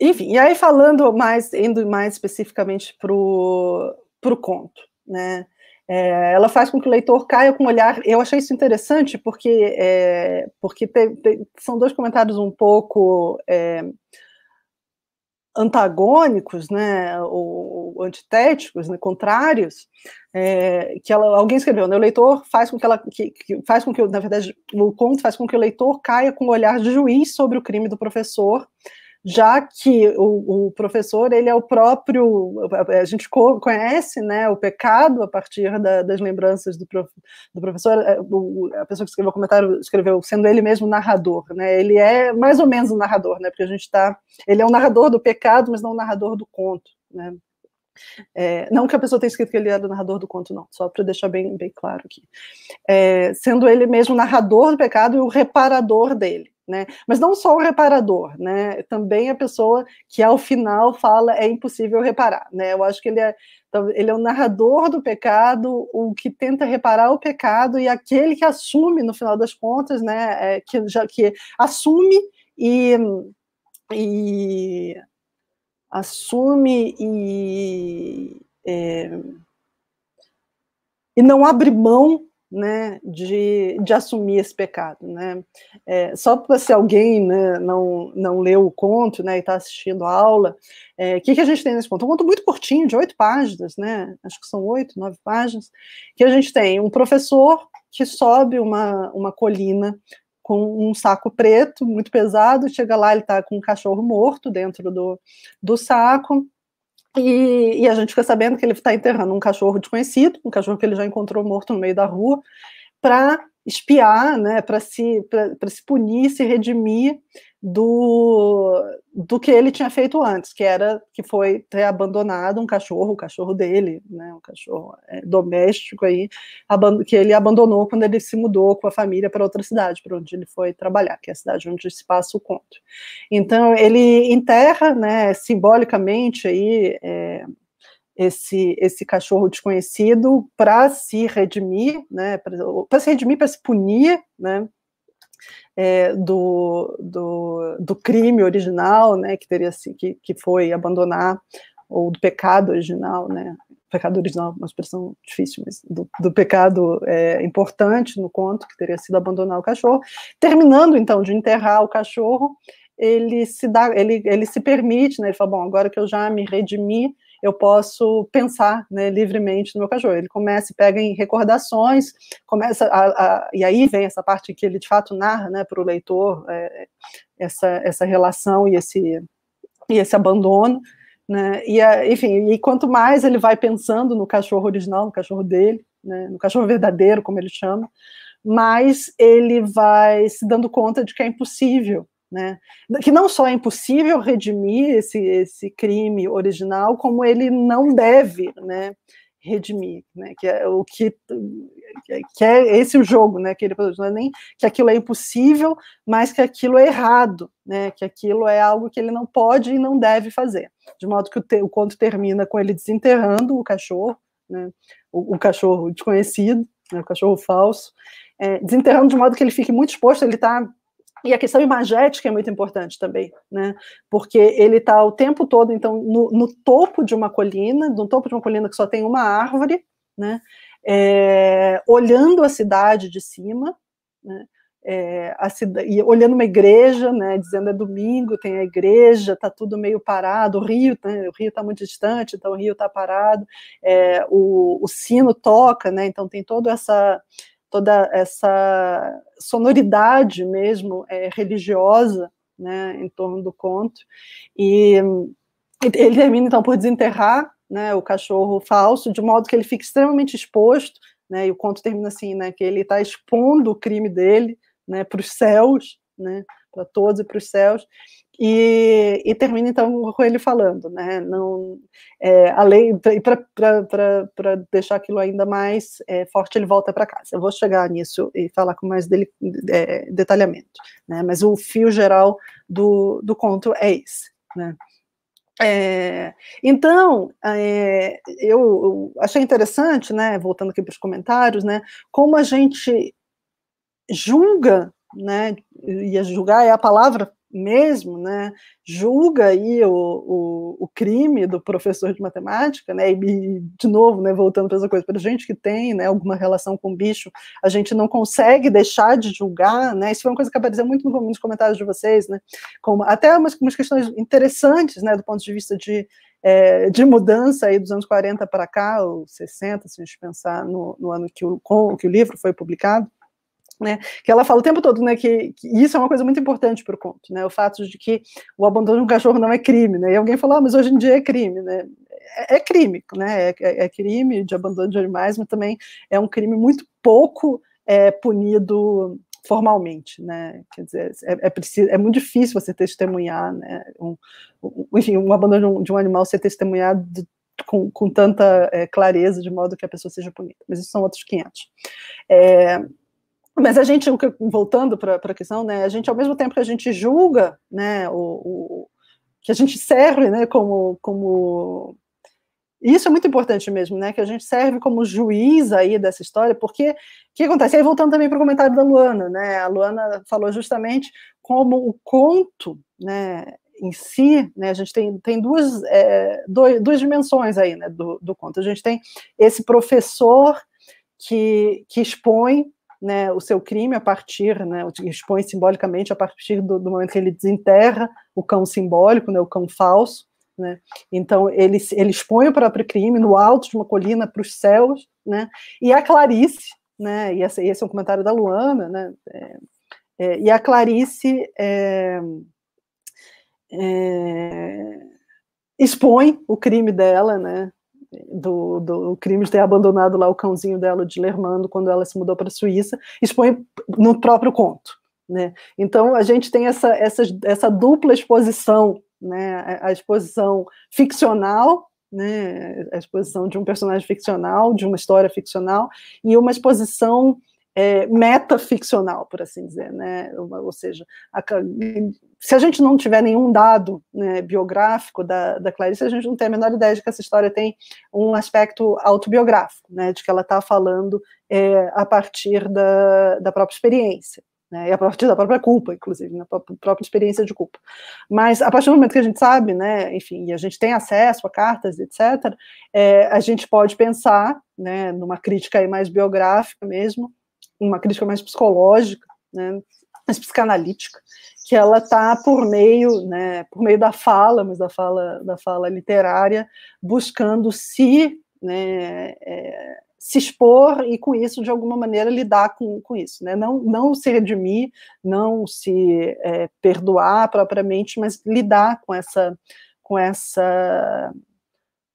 Enfim, e aí falando mais, indo mais especificamente para o conto, né? É, ela faz com que o leitor caia com um olhar. Eu achei isso interessante porque, é, porque te, te, são dois comentários um pouco é, antagônicos, né, ou, ou antitéticos, né, contrários, é, que ela, alguém escreveu, né, o leitor faz com que ela, que, que faz com que, na verdade, o conto faz com que o leitor caia com o olhar de juiz sobre o crime do professor, já que o, o, professor ele é o próprio, a gente conhece né, o pecado a partir da, das lembranças do, prof, do professor, é, o, a pessoa que escreveu o comentário escreveu sendo ele mesmo narrador, né, ele é mais ou menos um narrador, né, porque a gente está, ele é um narrador do pecado, mas não um narrador do conto, né, é, não que a pessoa tenha escrito que ele era o narrador do conto, não, só para deixar bem, bem claro aqui. É, sendo ele mesmo narrador do pecado e o reparador dele. Né? Mas não só o reparador, né? Também a pessoa que ao final fala é impossível reparar, né? Eu acho que ele é ele é o narrador do pecado, o que tenta reparar o pecado e aquele que assume no final das contas, né? É, que já que assume e, e assume e é, e não abre mão né, de, de assumir esse pecado. Né? É, só para se alguém né, não, não leu o conto né, e está assistindo a aula, é, o é, que, que a gente tem nesse conto? Um conto muito curtinho, de oito páginas, né, acho que são oito, nove páginas, que a gente tem um professor que sobe uma, uma colina com um saco preto muito pesado, chega lá, ele está com um cachorro morto dentro do, do saco, e, e a gente fica sabendo que ele está enterrando um cachorro desconhecido, um cachorro que ele já encontrou morto no meio da rua, para espiar, né, para se, se punir, se redimir do, do que ele tinha feito antes, que era que foi ter abandonado um cachorro, o cachorro dele, né, um cachorro é, doméstico aí, que ele abandonou quando ele se mudou com a família para outra cidade, para onde ele foi trabalhar, que é a cidade onde se passa o conto. Então ele enterra, né, simbolicamente aí é, esse esse cachorro desconhecido para se redimir, né, para se redimir, para se punir, né, é, do, do, do, crime original, né, que teria que, que foi abandonar, ou do pecado original, né, pecado original, é uma expressão difícil, mas do, do pecado é, importante no conto, que teria sido abandonar o cachorro. Terminando, então, de enterrar o cachorro, ele se dá, ele, ele se permite, né, ele fala, bom, agora que eu já me redimi, eu posso pensar né, livremente no meu cachorro. Ele começa, pega em recordações, começa a, a, e aí vem essa parte que ele de fato narra né, para o leitor é, essa, essa relação e esse, e esse abandono. Né? E, a, enfim, e quanto mais ele vai pensando no cachorro original, no cachorro dele, né, no cachorro verdadeiro, como ele chama, mais ele vai se dando conta de que é impossível né? Que não só é impossível redimir esse, esse crime original, como ele não deve né, redimir, né? que é o que, que é esse o jogo, né? que ele produz, não é nem que aquilo é impossível, mas que aquilo é errado, né? que aquilo é algo que ele não pode e não deve fazer, de modo que o, te, o conto termina com ele desenterrando o cachorro, né? o, o cachorro desconhecido, né? o cachorro falso, é, desenterrando de modo que ele fique muito exposto, ele está e a questão imagética é muito importante também, né? Porque ele está o tempo todo, então, no, no, topo de uma colina, no topo de uma colina que só tem uma árvore, né? É, olhando a cidade de cima, né? É, e olhando uma igreja, né, dizendo é domingo, tem a igreja, tá tudo meio parado, o rio, né, o rio está muito distante, então o rio está parado, é, o, o sino toca, né, então tem toda essa toda essa sonoridade mesmo é, religiosa né, em torno do conto. E ele termina então por desenterrar né, o cachorro falso, de modo que ele fica extremamente exposto, né, e o conto termina assim, né, que ele está expondo o crime dele né, para os céus, né, para todos e para os céus, e, e, termina então com ele falando, né? Não, é, a lei para deixar aquilo ainda mais é, forte, ele volta para casa. Eu vou chegar nisso e falar com mais dele, é, detalhamento, né? Mas o fio geral do, do conto é esse, né? É, então, é, eu, eu, achei interessante, né, voltando aqui para os comentários, né, como a gente julga, né, e julgar é a palavra mesmo, né, julga aí o, o, o, crime do professor de matemática, né, e, de novo, né, voltando para essa coisa, para gente que tem, né, alguma relação com o bicho, a gente não consegue deixar de julgar, né, isso foi uma coisa que apareceu muito nos comentários de vocês, né, como, até umas, umas questões interessantes, né, do ponto de vista de, é, de mudança aí dos anos 40 para cá, ou 60, se a gente pensar no, no ano que o, com, que o livro foi publicado, né, que ela fala o tempo todo, né, que, que isso é uma coisa muito importante para o conto, né, o fato de que o abandono de um cachorro não é crime, né, e alguém falou, ah, mas hoje em dia é crime, né, é, é crime, né, é, é, é, crime de abandono de animais, mas também é um crime muito pouco é, punido formalmente, né, quer dizer, é, é, preciso, é muito difícil você testemunhar, né, um, um enfim, um abandono de um, de um animal ser testemunhado com, com tanta é, clareza, de modo que a pessoa seja punida, mas isso são outros 500. É, mas a gente, voltando para a questão, né, a gente, ao mesmo tempo que a gente julga, né, o, o que a gente serve, né, como, como isso é muito importante mesmo, né? Que a gente serve como juiz aí dessa história, porque o que acontece? E aí voltando também para o comentário da Luana, né? A Luana falou justamente como o conto, né? Em si, né? A gente tem, tem duas, é, dois, duas dimensões aí, né? Do, do conto. A gente tem esse professor que, que expõe né, o seu crime a partir, né, expõe simbolicamente a partir do, do, momento que ele desenterra o cão simbólico, né, o cão falso. Né? Então, ele, ele expõe o próprio crime no alto de uma colina para os céus. Né? E a Clarice, né, e esse, esse é um comentário da Luana, né, é, é, e a Clarice é, é expõe o crime dela, né, do, do crime de ter abandonado lá o cãozinho dela, o de Lermando, quando ela se mudou para a Suíça, expõe no próprio conto. Né? Então a gente tem essa, essa, essa dupla exposição, né? a exposição ficcional, né? a exposição de um personagem ficcional, de uma história ficcional, e uma exposição é, metaficcional, por assim dizer, né? Ou, seja, a, se a gente não tiver nenhum dado né, biográfico da, da Clarice, a gente não tem a menor ideia de que essa história tem um aspecto autobiográfico, né? De que ela está falando é, a partir da, da própria experiência. Né, e a partir da própria culpa, inclusive, na né? própria experiência de culpa. Mas a partir do momento que a gente sabe, né, enfim, e a gente tem acesso a cartas, etc., é, a gente pode pensar, né, numa crítica aí mais biográfica mesmo, uma crítica mais psicológica, né, mais psicanalítica, que ela está por meio, né, por meio da fala, mas da fala, da fala literária, buscando se, né, é, se expor e com isso de alguma maneira lidar com, com isso, né? não, não se redimir, não se é, perdoar propriamente, mas lidar com essa com essa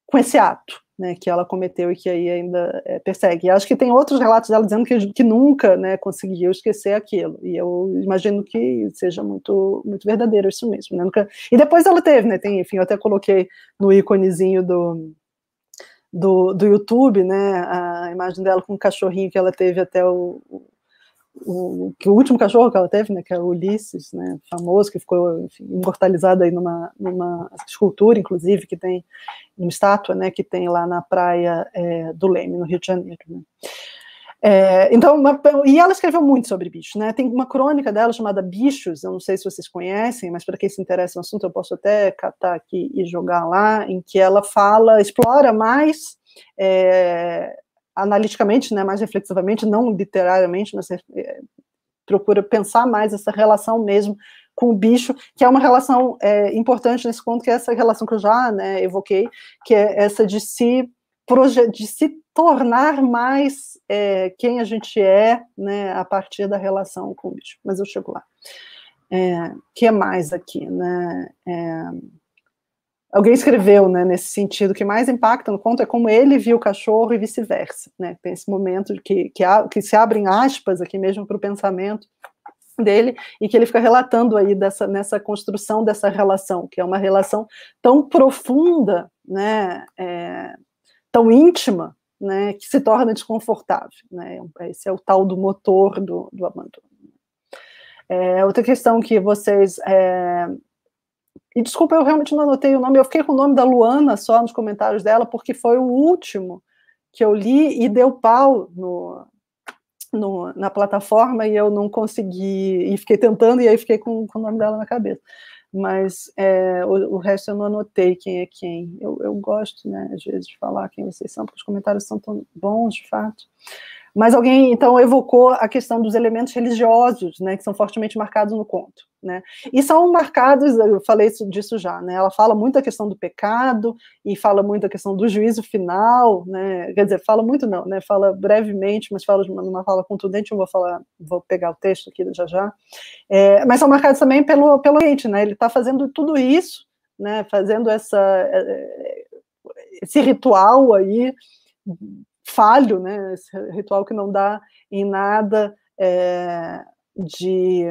com esse ato, né, que ela cometeu e que aí ainda é, persegue. E acho que tem outros relatos dela dizendo que, que nunca né, conseguiu esquecer aquilo. E eu imagino que seja muito, muito verdadeiro isso mesmo. Né? Nunca... E depois ela teve, né? Tem, enfim, eu até coloquei no íconezinho do, do, do YouTube, né, a imagem dela com o cachorrinho que ela teve até o, o, que o último cachorro que ela teve, né, que é o Ulisses, né, famoso, que ficou enfim, imortalizado aí numa, numa escultura, inclusive, que tem, uma estátua, né, que tem lá na praia é, do Leme, no Rio de Janeiro, né. É, então, uma, e ela escreveu muito sobre bichos, né? Tem uma crônica dela chamada Bichos, eu não sei se vocês conhecem, mas para quem se interessa no assunto, eu posso até catar aqui e jogar lá, em que ela fala, explora mais é, analiticamente, né, mais reflexivamente, não literariamente, mas é, procura pensar mais essa relação mesmo com o bicho, que é uma relação é, importante nesse ponto, que é essa relação que eu já né, evoquei, que é essa de se, de se tornar mais é, quem a gente é né, a partir da relação com o bicho. Mas eu chego lá. O é, que mais aqui? Né? É alguém escreveu, né, nesse sentido, que mais impacta no conto é como ele viu o cachorro e vice-versa, né, tem esse momento que, que, que se abrem aspas aqui mesmo para o pensamento dele e que ele fica relatando aí dessa nessa construção dessa relação que é uma relação tão profunda né é, tão íntima né que se torna desconfortável né é, esse é o tal do motor do, do abandono é, outra questão que vocês é, e desculpa, eu realmente não anotei o nome, eu fiquei com o nome da Luana só nos comentários dela, porque foi o último que eu li e deu pau no, no na plataforma e eu não consegui, e fiquei tentando, e aí fiquei com, com o nome dela na cabeça. Mas é, o, o, resto eu não anotei quem é quem. Eu, eu gosto, né, às vezes, de falar quem vocês são, porque os comentários são tão bons, de fato. Mas alguém, então, evocou a questão dos elementos religiosos, né, que são fortemente marcados no conto. Né? E são marcados, eu falei disso já, né? ela fala muito a questão do pecado e fala muito a questão do juízo final, né? quer dizer, fala muito não, né? fala brevemente, mas fala numa, fala contundente, eu vou falar, vou pegar o texto aqui já já, é, mas são marcados também pelo, pelo ambiente, né? ele está fazendo tudo isso, né? fazendo essa, é, é, esse ritual aí, falho, né? Esse ritual que não dá em nada é, de,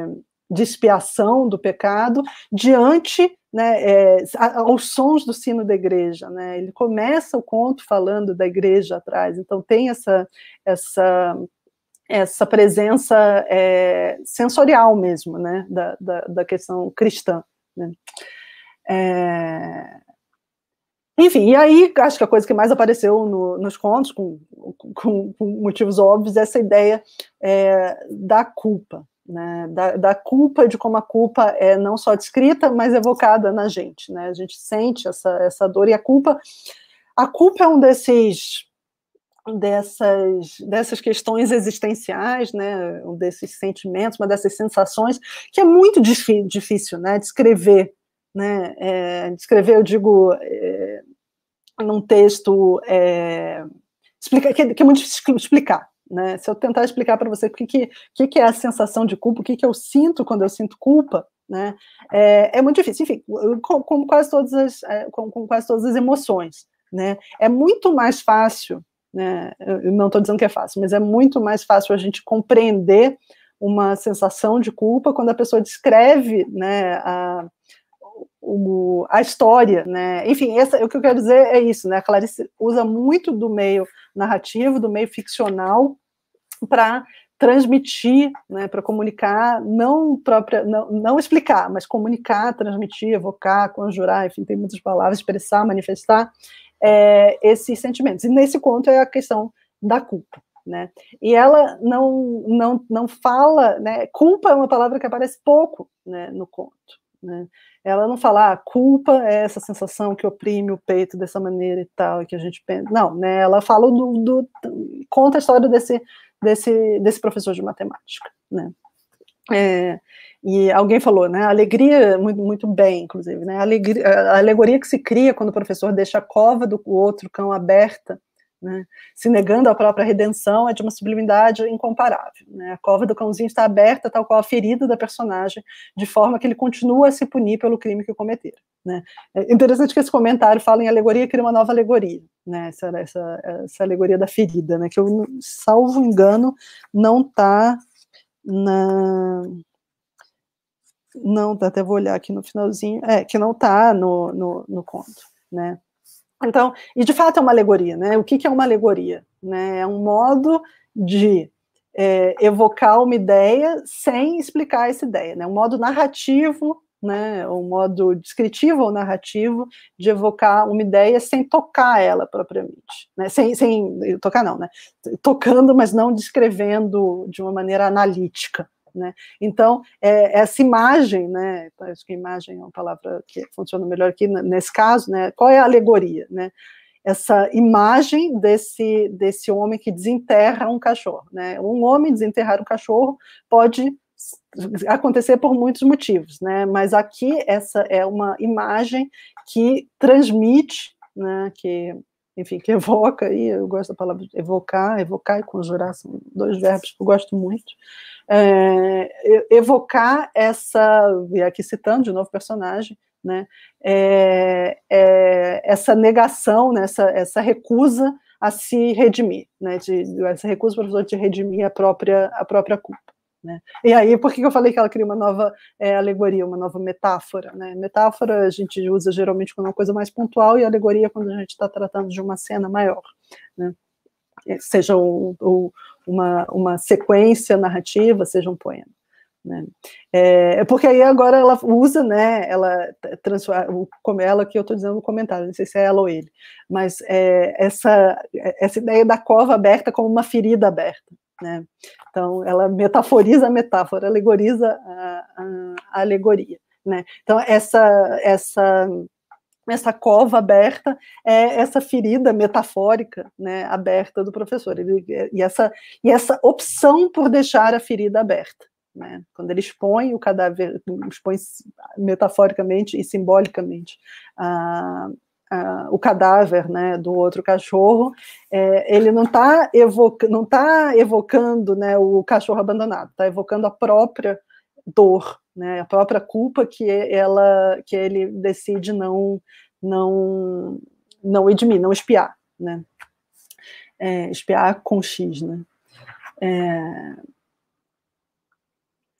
de expiação do pecado diante né, é, eh, aos sons do sino da igreja. Né? Ele começa o conto falando da igreja atrás, então tem essa essa essa presença é, sensorial mesmo, né, da, da, da questão cristã. Né? É, enfim, e aí acho que a coisa que mais apareceu no, nos contos, com, com, com, motivos óbvios, é essa ideia é, da culpa, né? da, da, culpa, de como a culpa é não só descrita, mas evocada na gente. Né? A gente sente essa, essa dor e a culpa. A culpa é um desses dessas, dessas questões existenciais, né, um desses sentimentos, uma dessas sensações, que é muito difícil né, descrever né? É, descrever, eu digo, é, num texto é, explica, que, é, que, é muito difícil explicar. Né? Se eu tentar explicar para você o que, que, que é a sensação de culpa, o que, que eu sinto quando eu sinto culpa, né? É, é muito difícil. Enfim, como com quase todas as, é, com, com quase todas as emoções, né? É muito mais fácil, né? Eu não estou dizendo que é fácil, mas é muito mais fácil a gente compreender uma sensação de culpa quando a pessoa descreve, né? A, o, a história, né? Enfim, essa, o que eu quero dizer é isso, né? A Clarice usa muito do meio narrativo, do meio ficcional, para transmitir, né, para comunicar, não própria, não, não explicar, mas comunicar, transmitir, evocar, conjurar, enfim, tem muitas palavras, expressar, manifestar é, esses sentimentos. E nesse conto é a questão da culpa, né? E ela não não não fala, né? Culpa é uma palavra que aparece pouco, né, no conto. Né? Ela não fala, ah, culpa é essa sensação que oprime o peito dessa maneira e tal, e que a gente pensa. Não, né? Ela fala do, do conta a história desse, desse, desse professor de matemática, né? É, e alguém falou, né? Alegria, muito, muito bem, inclusive, né? alegria, a alegoria que se cria quando o professor deixa a cova do outro cão aberta né? Se negando à própria redenção é de uma sublimidade incomparável. Né? A cova do cãozinho está aberta, tal qual a ferida da personagem, de forma que ele continua a se punir pelo crime que cometeu. Né? É interessante que esse comentário fala em alegoria cria uma nova alegoria, né? essa, essa, essa, alegoria da ferida, né? que eu, salvo engano, não está na não, tá, até vou olhar aqui no finalzinho, é, que não está no, no, no conto, né? Então, e de fato é uma alegoria, né? O que, que é uma alegoria? Né? É um modo de é, evocar uma ideia sem explicar essa ideia, né? Um modo narrativo, né? Um modo descritivo ou narrativo de evocar uma ideia sem tocar ela propriamente, né? Sem, sem tocar não, né? Tocando, mas não descrevendo de uma maneira analítica, né? Então, é, essa imagem, né, então, acho que imagem é uma palavra que funciona melhor aqui nesse caso, né, qual é a alegoria? Né? Essa imagem desse, desse homem que desenterra um cachorro. Né? Um homem desenterrar um cachorro pode acontecer por muitos motivos, né? mas aqui essa é uma imagem que transmite, né, que enfim, que evoca aí, eu gosto da palavra evocar, evocar e conjurar, são dois verbos que eu gosto muito, é, evocar essa, e aqui citando de novo o personagem, né, é, é, essa negação, né, essa, essa recusa a se redimir, né, de, essa recusa professor de redimir a própria, a própria culpa. Né? E aí, por que eu falei que ela cria uma nova é, alegoria, uma nova metáfora? Né? Metáfora a gente usa geralmente quando é uma coisa mais pontual e alegoria quando a gente está tratando de uma cena maior. Né? É, seja o, o, uma, uma sequência narrativa, seja um poema. Né? É, é porque aí agora ela usa, né? Ela como é ela que eu estou dizendo no comentário, não sei se é ela ou ele, mas é, essa essa ideia da cova aberta como uma ferida aberta, né? Então, ela metaforiza a metáfora, alegoriza a, a, alegoria. Né? Então, essa, essa, essa cova aberta é essa ferida metafórica né, aberta do professor, ele, e, essa, e essa opção por deixar a ferida aberta. Né? Quando ele expõe o cadáver, expõe metaforicamente e simbolicamente a, o cadáver né, do outro cachorro, é, ele não está evoca, não tá evocando né, o cachorro abandonado, está evocando a própria dor, né, a própria culpa que ela que ele decide não não não edimir, não espiar, né? É, espiar com X, né? É,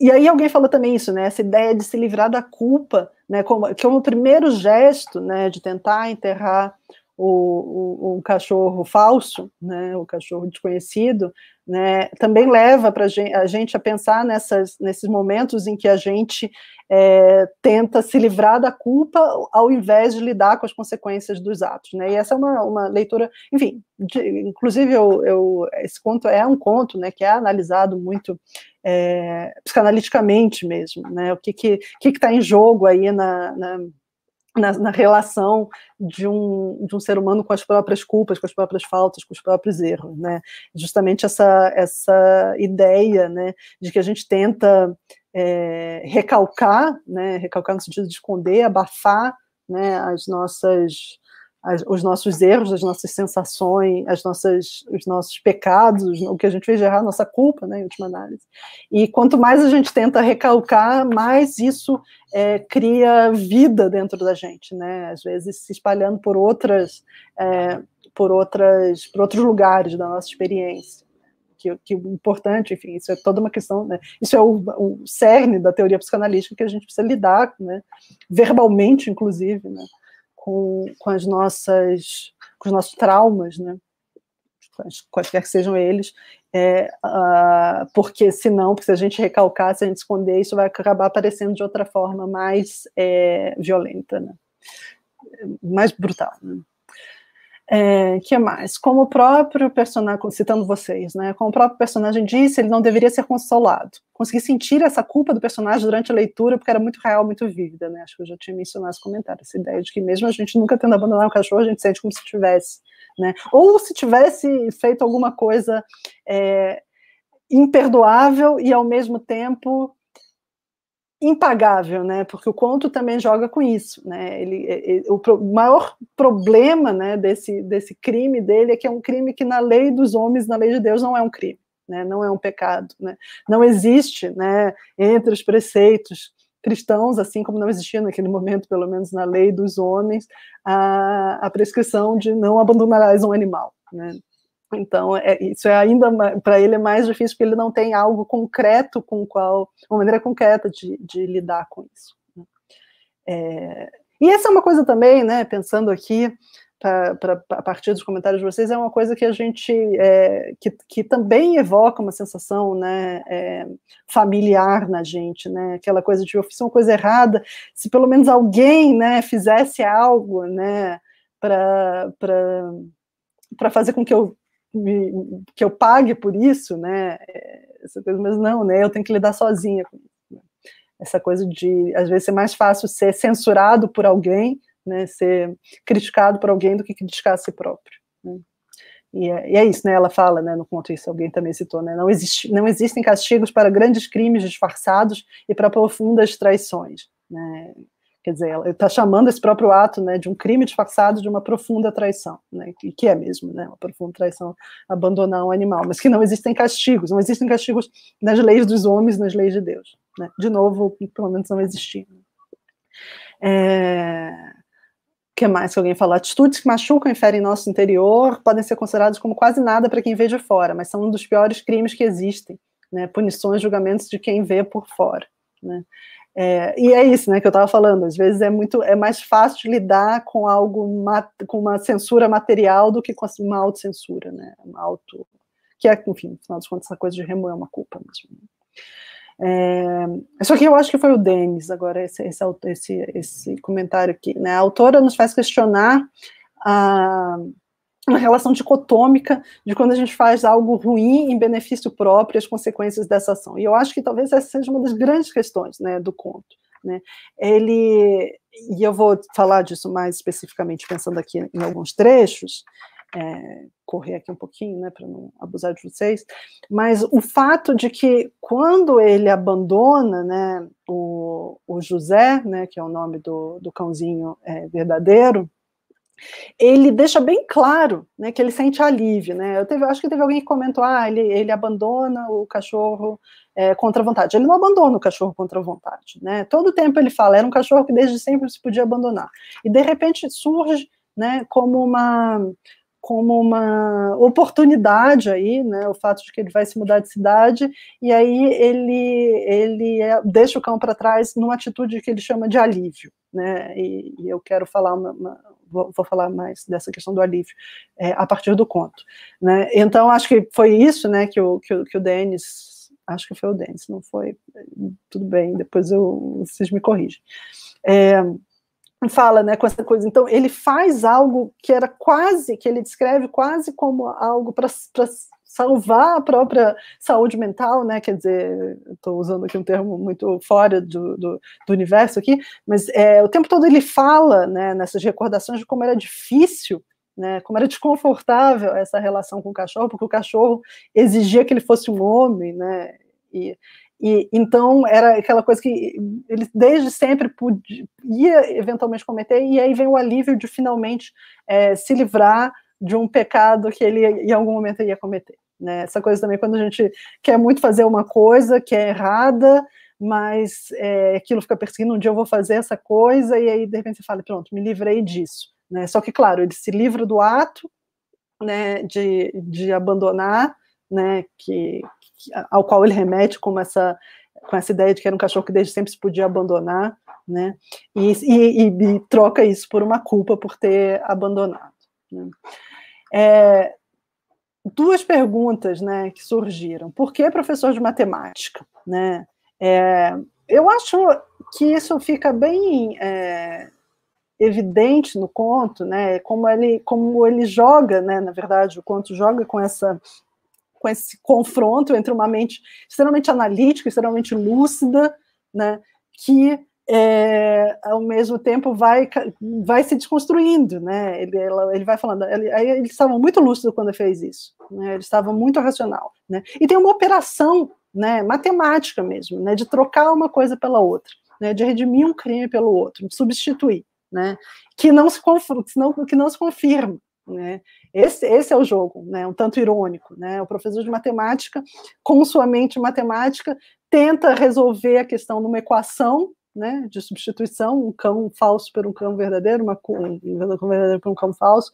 e aí alguém falou também isso, né? Essa ideia de se livrar da culpa, né? Como, como o primeiro gesto, né? De tentar enterrar o, o, o, cachorro falso, né, o cachorro desconhecido, né, também leva pra gente, a gente a pensar nessas, nesses momentos em que a gente é, tenta se livrar da culpa ao invés de lidar com as consequências dos atos. Né, e essa é uma, uma leitura, enfim, de, inclusive eu, eu, esse conto é um conto né, que é analisado muito é, psicanaliticamente mesmo, né, o que está que, que que tá em jogo aí na, na na, na, relação de um, de um ser humano com as próprias culpas, com as próprias faltas, com os próprios erros, né? Justamente essa, essa ideia, né, de que a gente tenta é, recalcar, né, recalcar no sentido de esconder, abafar, né, as nossas as, os nossos erros, as nossas sensações, as nossas, os nossos pecados, o que a gente fez de errar, a nossa culpa, né, em última análise. E quanto mais a gente tenta recalcar, mais isso é, cria vida dentro da gente, né? Às vezes se espalhando por outras, é, por outras, por outros lugares da nossa experiência. Que, que importante, enfim, isso é toda uma questão, né? Isso é o, o cerne da teoria psicanalística que a gente precisa lidar, né? Verbalmente, inclusive, né? com, com as nossas com os nossos traumas, né? quaisquer que sejam eles, é, uh, porque senão, porque se a gente recalcar, se a gente esconder, isso vai acabar aparecendo de outra forma mais é, violenta, né? É, mais brutal. Né? É, que mais? Como o próprio personagem, citando vocês, né? Como o próprio personagem disse, ele não deveria ser consolado. Consegui sentir essa culpa do personagem durante a leitura, porque era muito real, muito vívida, né? Acho que eu já tinha mencionado esse comentário, essa ideia de que mesmo a gente nunca tendo abandonado o cachorro, a gente sente como se tivesse, né? Ou se tivesse feito alguma coisa é, imperdoável e ao mesmo tempo impagável, né? Porque o conto também joga com isso, né? Ele, ele é, é, o pro, maior problema, né, desse desse crime dele é que é um crime que na lei dos homens, na lei de Deus, não é um crime, né? Não é um pecado, né? Não existe, né? Entre os preceitos cristãos, assim como não existia naquele momento, pelo menos na lei dos homens, a, a prescrição de não abandonarás um animal, né? Então, é, isso é ainda para ele é mais difícil porque ele não tem algo concreto com qual, uma maneira concreta de, de lidar com isso. Né? É, e essa é uma coisa também, né? Pensando aqui para a partir dos comentários de vocês, é uma coisa que a gente é, que, que também evoca uma sensação, né? É, familiar na gente, né? Aquela coisa de eu fiz uma coisa errada. Se pelo menos alguém, né? Fizesse algo, né? Para para fazer com que eu me, que eu pague por isso, né? É, essa coisa, mas não, né? Eu tenho que lidar sozinha com isso. Né. Essa coisa de, às vezes, é mais fácil ser censurado por alguém, né? Ser criticado por alguém do que criticar a si próprio. Né? E, é, e é, isso, né? Ela fala, né? No conto isso alguém também citou, né? Não, existe, não existem castigos para grandes crimes disfarçados e para profundas traições, né? Quer dizer, ela está chamando esse próprio ato né, de um crime disfarçado de uma profunda traição, né, e que é mesmo né, uma profunda traição abandonar um animal, mas que não existem castigos, não existem castigos nas leis dos homens, nas leis de Deus. Né? De novo, pelo menos não existiam. É... O que mais que alguém fala? Atitudes que machucam e ferem nosso interior podem ser consideradas como quase nada para quem vê de fora, mas são um dos piores crimes que existem. Né? Punições, julgamentos de quem vê por fora. Né? É, e é isso, né, que eu estava falando. Às vezes é muito, é mais fácil lidar com algo com uma censura material do que com assim, uma autocensura, né, uma auto que é, enfim, no final das contas, essa coisa de remo é uma culpa mesmo. Né? É, só que eu acho que foi o Denis agora esse, esse, esse, esse comentário aqui, né? A autora nos faz questionar a uma relação dicotômica de quando a gente faz algo ruim em benefício próprio as consequências dessa ação. E eu acho que talvez essa seja uma das grandes questões né, do conto. Né? Ele, e eu vou falar disso mais especificamente pensando aqui em alguns trechos, é, correr aqui um pouquinho, né, para não abusar de vocês, mas o fato de que quando ele abandona, né, o, o José, né, que é o nome do, do cãozinho é, verdadeiro, ele deixa bem claro né, que ele sente alívio. Né? Eu teve, acho que teve alguém que comentou: ah, ele, ele abandona o cachorro é, contra a vontade. Ele não abandona o cachorro contra a vontade. Né? Todo tempo ele fala: era um cachorro que desde sempre se podia abandonar. E de repente surge né, como uma como uma oportunidade aí, né, o fato de que ele vai se mudar de cidade, e aí ele, ele é, deixa o cão para trás numa atitude que ele chama de alívio, né, e, e eu quero falar uma, uma vou, vou falar mais dessa questão do alívio é, a partir do conto. Né? Então, acho que foi isso né, que, o, que, o, que o Denis, acho que foi o Denis, não foi? Tudo bem, depois eu, vocês me corrigem. É, fala, né, com essa coisa. Então, ele faz algo que era quase, que ele descreve quase como algo para salvar a própria saúde mental, né? Quer dizer, estou usando aqui um termo muito fora do, do, do universo aqui, mas é, o tempo todo ele fala, né, nessas recordações de como era difícil né, como era desconfortável essa relação com o cachorro, porque o cachorro exigia que ele fosse um homem, né, e, e então era aquela coisa que ele desde sempre podia, ia eventualmente cometer, e aí vem o alívio de finalmente é, se livrar de um pecado que ele em algum momento ia cometer. Né? Essa coisa também quando a gente quer muito fazer uma coisa que é errada, mas é, aquilo fica perseguindo, um dia eu vou fazer essa coisa, e aí de repente você fala, pronto, me livrei disso. Né? Só que, claro, ele se livra do ato né, de, de abandonar, né, que, que, ao qual ele remete com essa, com essa ideia de que era um cachorro que desde sempre se podia abandonar, né, e, e, e troca isso por uma culpa por ter abandonado. Né? É, duas perguntas né, que surgiram. Por que professor de matemática? Né? É, eu acho que isso fica bem é, evidente no conto, né? como, ele, como ele joga, né, na verdade, o conto joga com essa com esse confronto entre uma mente extremamente analítica, extremamente lúcida, né, que é, ao mesmo tempo vai, vai se desconstruindo, né? Ele, ela, ele vai falando, ele, aí ele estava muito lúcido quando fez isso, né? Ele estava muito racional, né? E tem uma operação, né? Matemática mesmo, né? De trocar uma coisa pela outra, né? De redimir um crime pelo outro, de substituir, né? Que não se que que não se confirma, né? Esse, esse é o jogo, né? Um tanto irônico, né? O professor de matemática, com sua mente matemática, tenta resolver a questão numa equação né, de substituição, um cão falso por um cão verdadeiro, uma, um cão verdadeiro por um cão falso,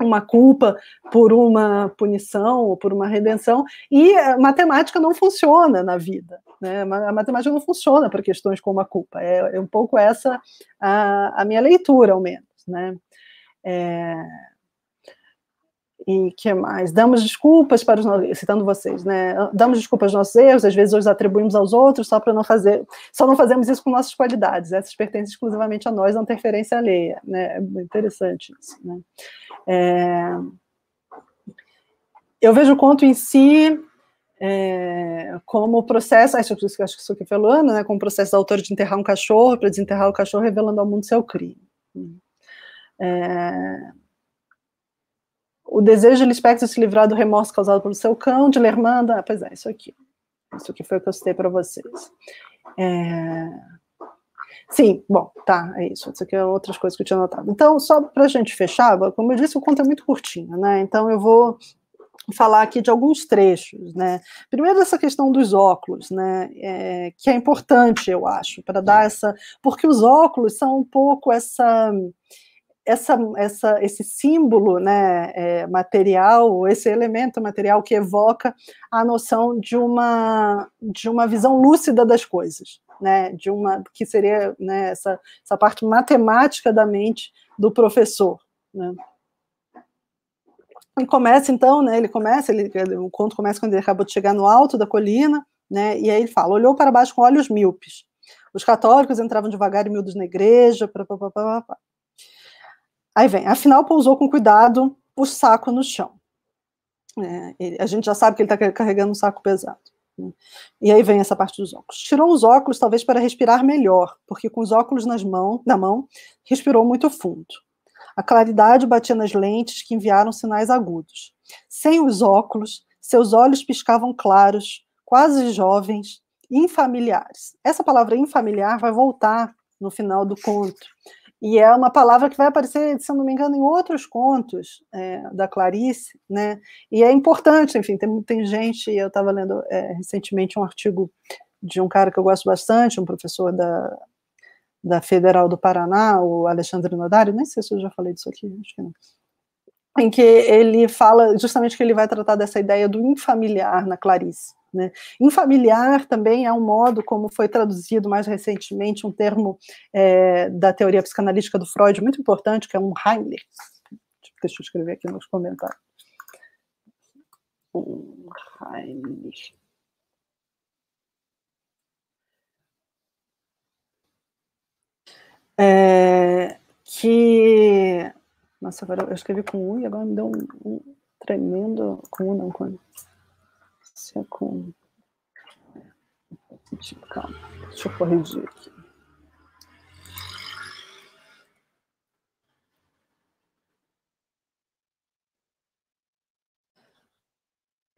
uma culpa por uma punição ou por uma redenção, e a matemática não funciona na vida. Né? A matemática não funciona para questões como a culpa. É, é um pouco essa a, a, minha leitura, ao menos. Né? É, e que mais? Damos desculpas para os nossos, citando vocês, né? Damos desculpas aos nossos erros, às vezes os atribuímos aos outros só para não fazer, só não fazemos isso com nossas qualidades. Essas pertencem exclusivamente a nós, não interferência alheia, né? É interessante isso, né? É... Eu vejo o conto em si é, como processo, acho, que isso aqui foi Luana, né? Como processo da autora de enterrar um cachorro para desenterrar o cachorro, revelando ao mundo seu crime. É... O desejo de Lispector se livrar do remorso causado pelo seu cão, de Lermanda. Ah, pois é, isso aqui. Isso aqui foi o que eu citei para vocês. É... Sim, bom, tá, é isso. Isso aqui é outras coisas que eu tinha notado. Então, só para a gente fechar, como eu disse, o conto é muito curtinho, né? Então, eu vou falar aqui de alguns trechos, né? Primeiro essa questão dos óculos, né? É, que é importante, eu acho, para dar essa, porque os óculos são um pouco essa essa, essa, esse símbolo né, é, material, esse elemento material que evoca a noção de uma, de uma visão lúcida das coisas, né, de uma que seria né, essa, essa parte matemática da mente do professor. Né. E começa então, né, ele começa, ele, o conto começa quando ele acabou de chegar no alto da colina, né, e aí ele fala, olhou para baixo com olhos míopes. Os católicos entravam devagar e miúdos na igreja, pá, pá, pá, pá, pá. Aí vem, afinal pousou com cuidado o saco no chão. É, ele, a gente já sabe que ele está carregando um saco pesado. Né? E aí vem essa parte dos óculos. Tirou os óculos, talvez para respirar melhor, porque com os óculos nas mão, na mão, respirou muito fundo. A claridade batia nas lentes que enviaram sinais agudos. Sem os óculos, seus olhos piscavam claros, quase jovens, infamiliares. Essa palavra infamiliar vai voltar no final do conto, e é uma palavra que vai aparecer, se eu não me engano, em outros contos é, da Clarice, né? E é importante, enfim, tem, tem gente, eu estava lendo é, recentemente um artigo de um cara que eu gosto bastante, um professor da, da Federal do Paraná, o Alexandre Nodário, nem sei se eu já falei disso aqui, acho que não em que ele fala justamente que ele vai tratar dessa ideia do infamiliar na Clarice, né? Infamiliar também é um modo como foi traduzido mais recentemente um termo é, da teoria psicanalítica do Freud muito importante, que é um Heimlich. Deixa eu escrever aqui nos comentários. Um Heimlich. É, que. Nossa, agora eu escrevi com U e agora me deu um, um tremendo. Com U não, com. Se é com. Tipo, calma. Deixa eu corrigir aqui.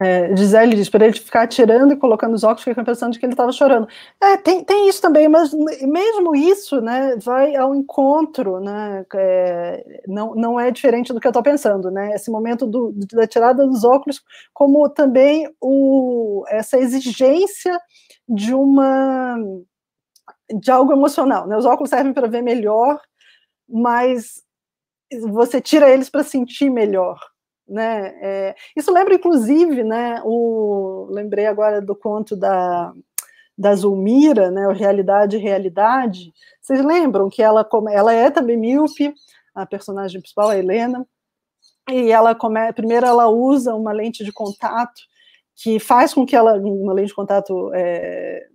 É, Gisele diz para ele ficar atirando e colocando os óculos, fica pensando de que ele estava chorando. É, tem, tem isso também, mas mesmo isso né, vai ao encontro, né, é, não, não é diferente do que eu estou pensando. Né, esse momento do, da tirada dos óculos, como também o, essa exigência de uma de algo emocional. Né? Os óculos servem para ver melhor, mas você tira eles para sentir melhor. Né? É, isso lembra, inclusive, né, o, lembrei agora do conto da, da Zulmira, né, o Realidade Realidade. Vocês lembram que ela, ela é também míope, a personagem principal, a Helena, e ela come, primeiro ela usa uma lente de contato que faz com que ela, uma lente de contato é,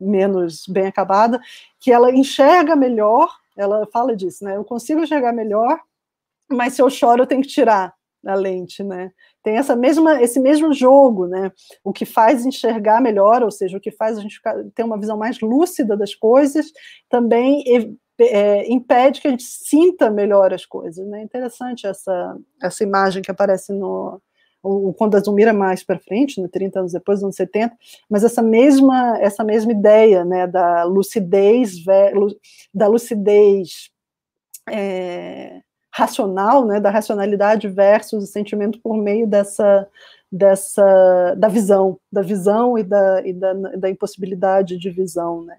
menos bem acabada, que ela enxerga melhor, ela fala disso, né, eu consigo enxergar melhor mas se eu choro, eu tenho que tirar a lente, né? Tem essa mesma, esse mesmo jogo, né? O que faz enxergar melhor, ou seja, o que faz a gente ficar, ter uma visão mais lúcida das coisas, também é, impede que a gente sinta melhor as coisas, né? Interessante essa, essa imagem que aparece no, o a da Zumira mais para frente, né, 30 anos depois, nos anos 70, mas essa mesma essa mesma ideia né, da lucidez da lucidez é, racional, né, da racionalidade versus o sentimento por meio dessa dessa da visão, da visão e da, e da, da impossibilidade de visão, né?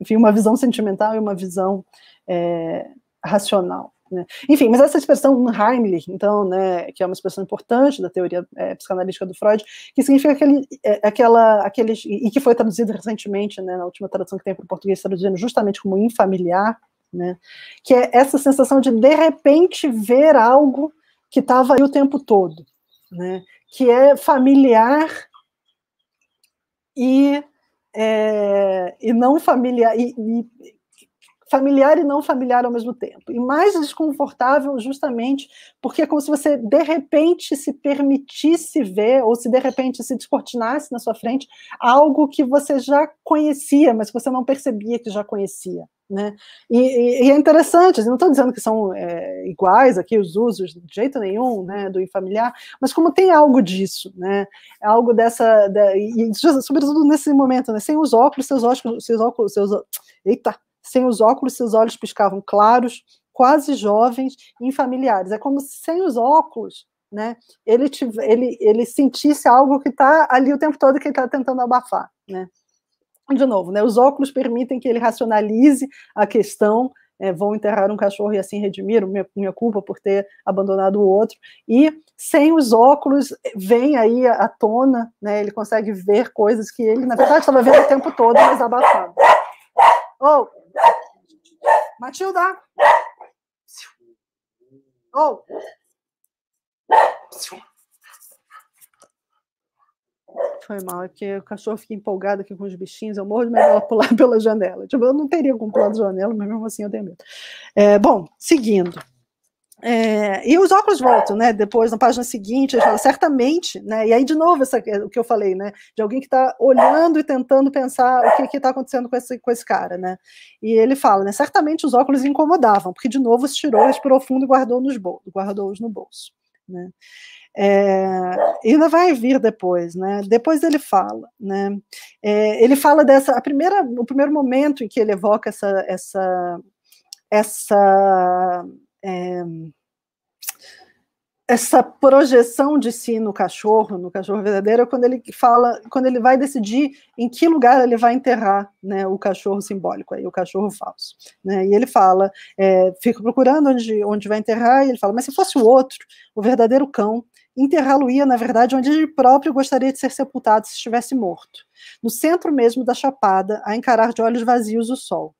Enfim, uma visão sentimental e uma visão é, racional. Né? Enfim, mas essa expressão Heimlich, então, né, que é uma expressão importante da teoria é, psicanalítica do Freud, que significa aquele, é, aquela, aqueles, e que foi traduzido recentemente, né, na última tradução que tem para o português, traduzindo justamente como infamiliar, né? Que é essa sensação de de repente ver algo que estava ali o tempo todo, né? Que é familiar e é, e não familiar e, e, familiar e não familiar ao mesmo tempo. E mais desconfortável, justamente porque é como se você de repente se permitisse ver, ou se de repente se descortinasse na sua frente algo que você já conhecia, mas que você não percebia que já conhecia. Né? E, e, é interessante, assim, não estou dizendo que são é, iguais aqui os usos de jeito nenhum né, do infamiliar, mas como tem algo disso, né, algo dessa, da, e sobretudo nesse momento, né, sem os óculos, seus óculos, seus óculos, seus, eita, sem os óculos, seus olhos piscavam claros, quase jovens, infamiliares. É como se sem os óculos, né, ele, tive, ele, ele sentisse algo que está ali o tempo todo que ele está tentando abafar, né de novo, né, os óculos permitem que ele racionalize a questão, é, vão enterrar um cachorro e assim redimir minha, minha culpa por ter abandonado o outro. E sem os óculos eh, vem aí à tona, né, ele consegue ver coisas que ele, na verdade, estava vendo o tempo todo, mas abafado. Oh! Matilda! Oh! Foi mal, é porque o cachorro fica empolgado aqui com os bichinhos, eu morro de medo de pular pela janela. Tipo, eu não teria como pular da janela, mas mesmo assim eu tenho medo. É, bom, seguindo. É, e os óculos voltam, né? Depois, na página seguinte, eles falam, certamente, né? E aí, de novo, essa, é, o que eu falei, né? De alguém que está olhando e tentando pensar o que está acontecendo com esse, com esse cara, né? E ele fala, né? Certamente os óculos incomodavam, porque de novo se tirou, respirou fundo e guardou nos bolso guardou-os no bolso. Né? É, ainda vai vir depois, né? Depois ele fala, né? É, ele fala dessa a primeira, o primeiro momento em que ele evoca essa essa essa é, essa projeção de si no cachorro, no cachorro verdadeiro, é quando ele fala, quando ele vai decidir em que lugar ele vai enterrar, né, o cachorro simbólico, aí o cachorro falso, né, e ele fala, é, fica procurando onde, onde vai enterrar, e ele fala, mas se fosse o outro, o verdadeiro cão, enterrá-lo-ia, na verdade, onde ele próprio gostaria de ser sepultado se estivesse morto, no centro mesmo da chapada, a encarar de olhos vazios o sol.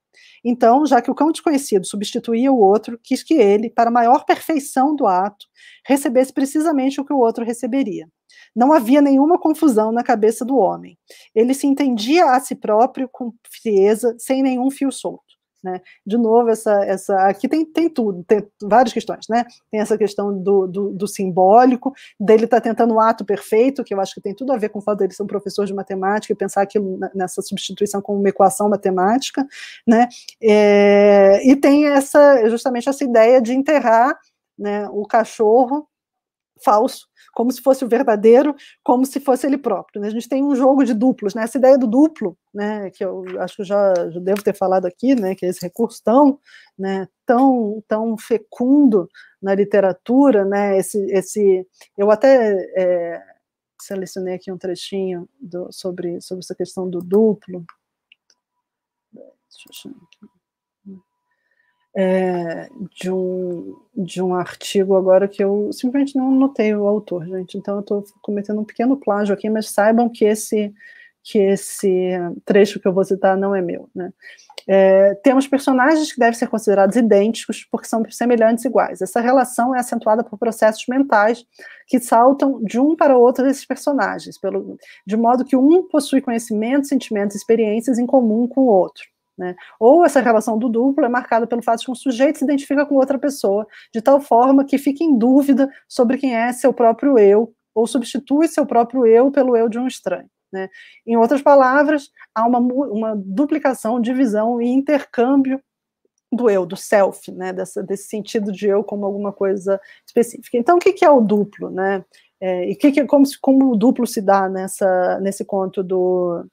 Então, já que o cão desconhecido substituía o outro, quis que ele, para maior perfeição do ato, recebesse precisamente o que o outro receberia. Não havia nenhuma confusão na cabeça do homem. Ele se entendia a si próprio com frieza, sem nenhum fio solto. Né? De novo, essa, essa aqui tem, tem tudo, tem várias questões, né? Tem essa questão do, do, do simbólico, dele estar tá tentando o ato perfeito, que eu acho que tem tudo a ver com o fato dele ser um professor de matemática e pensar aquilo nessa substituição como uma equação matemática, né? É, e tem essa justamente essa ideia de enterrar né, o cachorro falso, como se fosse o verdadeiro, como se fosse ele próprio. Né? A gente tem um jogo de duplos, né? Essa ideia do duplo, né? Que eu acho que eu já, já devo ter falado aqui, né? Que é esse recurso tão, né? Tão, tão fecundo na literatura, né? Esse, esse, eu até é, selecionei aqui um trechinho do, sobre sobre essa questão do duplo. Deixa eu achar aqui é, de, um, de um artigo agora que eu simplesmente não notei o autor, gente. Então eu estou cometendo um pequeno plágio aqui, mas saibam que esse, que esse trecho que eu vou citar não é meu. Né? É, temos personagens que devem ser considerados idênticos porque são semelhantes iguais. Essa relação é acentuada por processos mentais que saltam de um para o outro desses personagens, pelo, de modo que um possui conhecimentos, sentimentos, experiências em comum com o outro. Né? Ou essa relação do duplo é marcada pelo fato de que um sujeito se identifica com outra pessoa, de tal forma que fica em dúvida sobre quem é seu próprio eu, ou substitui seu próprio eu pelo eu de um estranho. Né? Em outras palavras, há uma, uma duplicação, divisão e intercâmbio do eu, do self, né? Dessa, desse sentido de eu como alguma coisa específica. Então, o que, que é o duplo? Né? É, e que que, como, como o duplo se dá nessa, nesse conto do,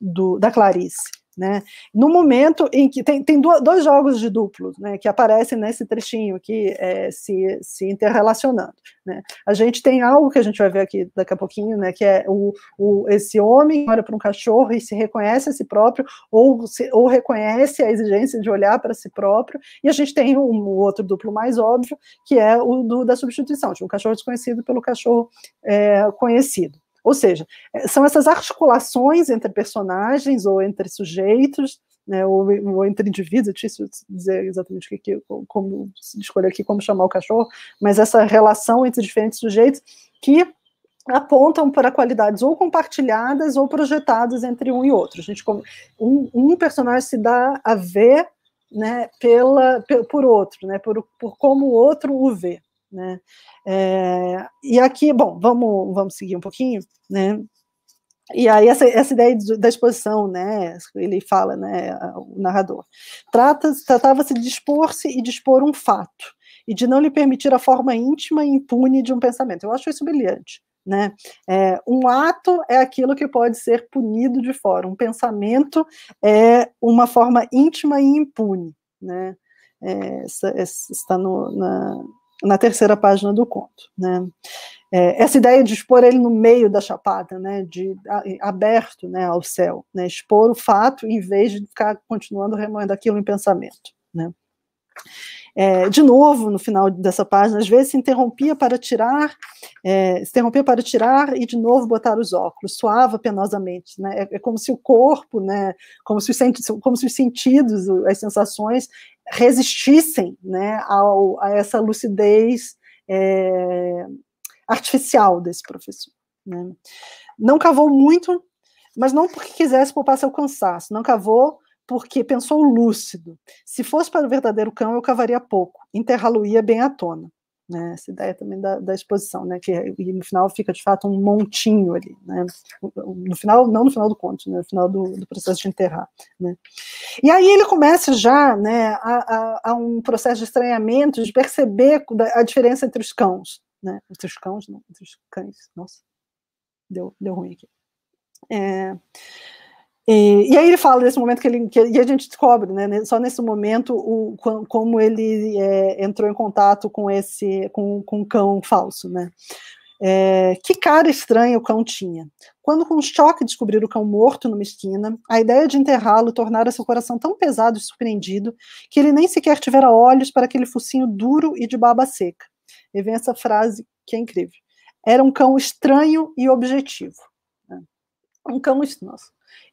do da Clarice? Né? No momento em que tem, tem dois jogos de duplos né, que aparecem nesse trechinho aqui é, se, se interrelacionando. Né? A gente tem algo que a gente vai ver aqui daqui a pouquinho, né, que é o, o, esse homem olha para um cachorro e se reconhece a si próprio, ou, se, ou reconhece a exigência de olhar para si próprio, e a gente tem um, o outro duplo mais óbvio, que é o do, da substituição, de um cachorro desconhecido pelo cachorro é, conhecido. Ou seja, é, são essas articulações entre personagens ou entre sujeitos, né, ou, ou, entre indivíduos, é difícil dizer exatamente o que, como escolher aqui como chamar o cachorro, mas essa relação entre diferentes sujeitos que apontam para qualidades ou compartilhadas ou projetadas entre um e outro. A gente, um, um personagem se dá a ver né, pela, por outro, né, por, por como o outro o vê. Né? É, e aqui, bom, vamos, vamos seguir um pouquinho, né? E aí essa, essa ideia da exposição, né, ele fala, né, o narrador, tratava-se de expor-se e dispor expor um fato, e de não lhe permitir a forma íntima e impune de um pensamento. Eu acho isso brilhante. Né? É, um ato é aquilo que pode ser punido de fora, um pensamento é uma forma íntima e impune. Né? É, está no, na, na terceira página do conto. Né? É, essa ideia de expor ele no meio da chapada, né, de a, aberto né, ao céu, né, expor o fato em vez de ficar continuando remoendo aquilo em pensamento. Né? É, de novo, no final dessa página, às vezes se interrompia para tirar, é, se interrompia para tirar e de novo botar os óculos, suava penosamente, né? É, é como se o corpo, né? Como se os, como se os sentidos, as sensações resistissem, né? Ao, a essa lucidez é, artificial desse professor. Né? Não cavou muito, mas não porque quisesse poupar seu cansaço. Não cavou porque pensou lúcido. Se fosse para o verdadeiro cão, eu cavaria pouco, enterrá-lo-ia bem à tona. Né? Essa ideia também da, da exposição, né? que é, no final fica de fato um montinho ali. Né? No final, não no final do conto, né? no final do, do processo de enterrar. Né? E aí ele começa já né, a, a, a um processo de estranhamento, de perceber a diferença entre os cães Né? Entre os cães não, entre os cães. Nossa, deu, deu ruim aqui. É... E, e, aí ele fala nesse momento que ele que, e a gente descobre, né, né só nesse momento o como ele é, entrou em contato com esse com, com um cão falso, né? É, que cara estranha o cão tinha. Quando, com choque, descobriu o cão morto numa esquina, a ideia de enterrá-lo tornara seu coração tão pesado e surpreendido que ele nem sequer tivera olhos para aquele focinho duro e de baba seca. E vem essa frase que é incrível. Era um cão estranho e objetivo. Né. Um cão. estranho.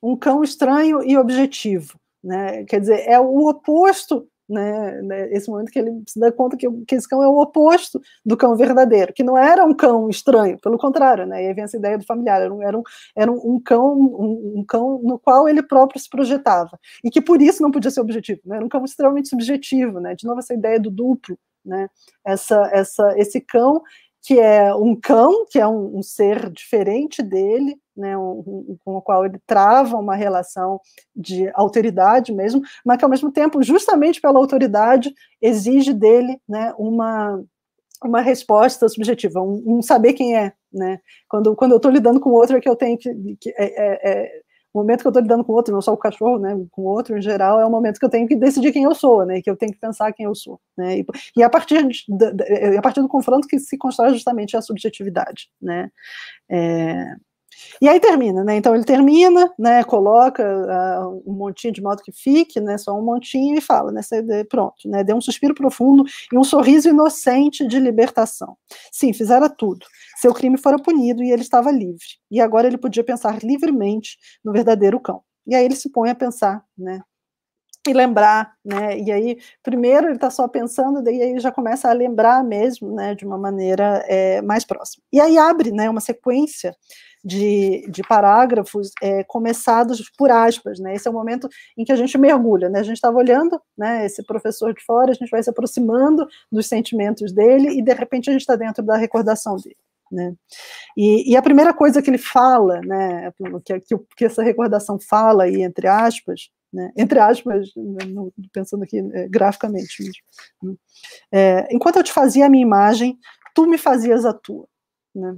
Um cão estranho e objetivo. Né? Quer dizer, é o oposto né, né? esse momento que ele se dá conta que, que, esse cão é o oposto do cão verdadeiro, que não era um cão estranho, pelo contrário, né, e aí vem essa ideia do familiar, era um, era um, era um cão um, um, cão no qual ele próprio se projetava, e que por isso não podia ser objetivo, né, era um cão extremamente subjetivo, né, de novo essa ideia do duplo, né, essa, essa, esse cão que é um cão, que é um, um ser diferente dele, né, um, com o qual ele trava uma relação de alteridade mesmo, mas que ao mesmo tempo, justamente pela autoridade, exige dele né, uma, uma resposta subjetiva, um, um saber quem é. Né? Quando, quando eu estou lidando com outro, é que eu tenho que. que é, é, é o momento que eu estou lidando com outro, não só o cachorro, né, com outro em geral, é o momento que eu tenho que decidir quem eu sou, né, que eu tenho que pensar quem eu sou, né, e, e a partir de, de, de, a partir do confronto que se constrói justamente a subjetividade, né, é, e aí termina, né? Então ele termina, né? Coloca uh, um montinho de modo que fique, né? Só um montinho e fala, né? Pronto, né? Deu um suspiro profundo e um sorriso inocente de libertação. Sim, fizera tudo. Seu crime fora punido e ele estava livre. E agora ele podia pensar livremente no verdadeiro cão. E aí ele se põe a pensar, né? E lembrar, né? E aí, primeiro ele está só pensando, daí aí já começa a lembrar mesmo, né? De uma maneira é, mais próxima. E aí abre, né? Uma sequência de, de parágrafos é, começados por aspas, né? Esse é o momento em que a gente mergulha, né? A gente estava olhando, né? Esse professor de fora, a gente vai se aproximando dos sentimentos dele e de repente a gente está dentro da recordação dele. Né? E, e, a primeira coisa que ele fala, né, que, que, que essa recordação fala aí, entre aspas, né, entre aspas, né, pensando aqui é, graficamente, mesmo. Né? é, enquanto eu te fazia a minha imagem, tu me fazias a tua. Né?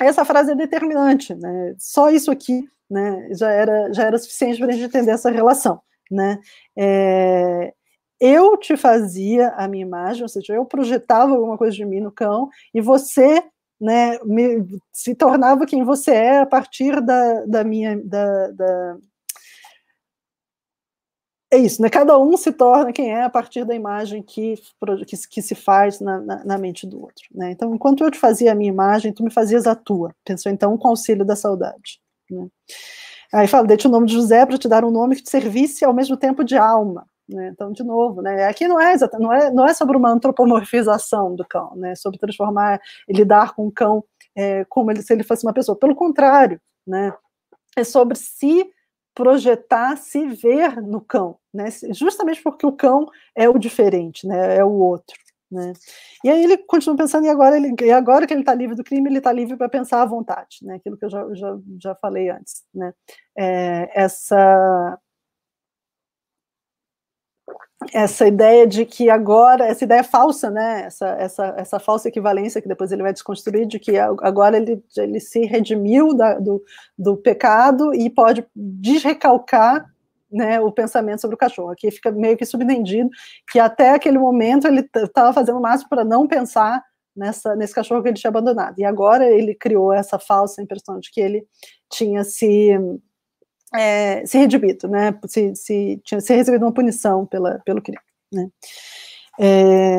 essa frase é determinante, né? Só isso aqui, né, já era já era suficiente para a gente entender essa relação, né? É, eu te fazia a minha imagem, ou seja, eu projetava alguma coisa de mim no cão e você, né, me, se tornava quem você é a partir da, da minha da, da, é isso, né? Cada um se torna quem é a partir da imagem que, que, que se faz na, na, na, mente do outro, né? Então, enquanto eu te fazia a minha imagem, tu me fazias a tua. Pensou então com auxílio da saudade, né? Aí fala, dei-te o nome de José para te dar um nome que te servisse ao mesmo tempo de alma, né? Então, de novo, né? Aqui não é, não é não é sobre uma antropomorfização do cão, né? É sobre transformar e lidar com o cão é, como ele, se ele fosse uma pessoa. Pelo contrário, né? É sobre se si projetar, se ver no cão, né? Justamente porque o cão é o diferente, né? É o outro. Né? E aí ele continua pensando, e agora, ele, e agora que ele está livre do crime, ele está livre para pensar à vontade, né? aquilo que eu já, já, já falei antes. Né? É, essa, essa ideia de que agora, essa ideia falsa, né, essa, essa, essa falsa equivalência que depois ele vai desconstruir, de que agora ele, ele se redimiu da, do, do pecado e pode desrecalcar né, o pensamento sobre o cachorro. Aqui fica meio que subentendido que até aquele momento ele estava fazendo o máximo para não pensar nessa, nesse cachorro que ele tinha abandonado. E agora ele criou essa falsa impressão de que ele tinha se é, se redimido, né? Se, se tinha recebido uma punição pela, pelo crime, né? É,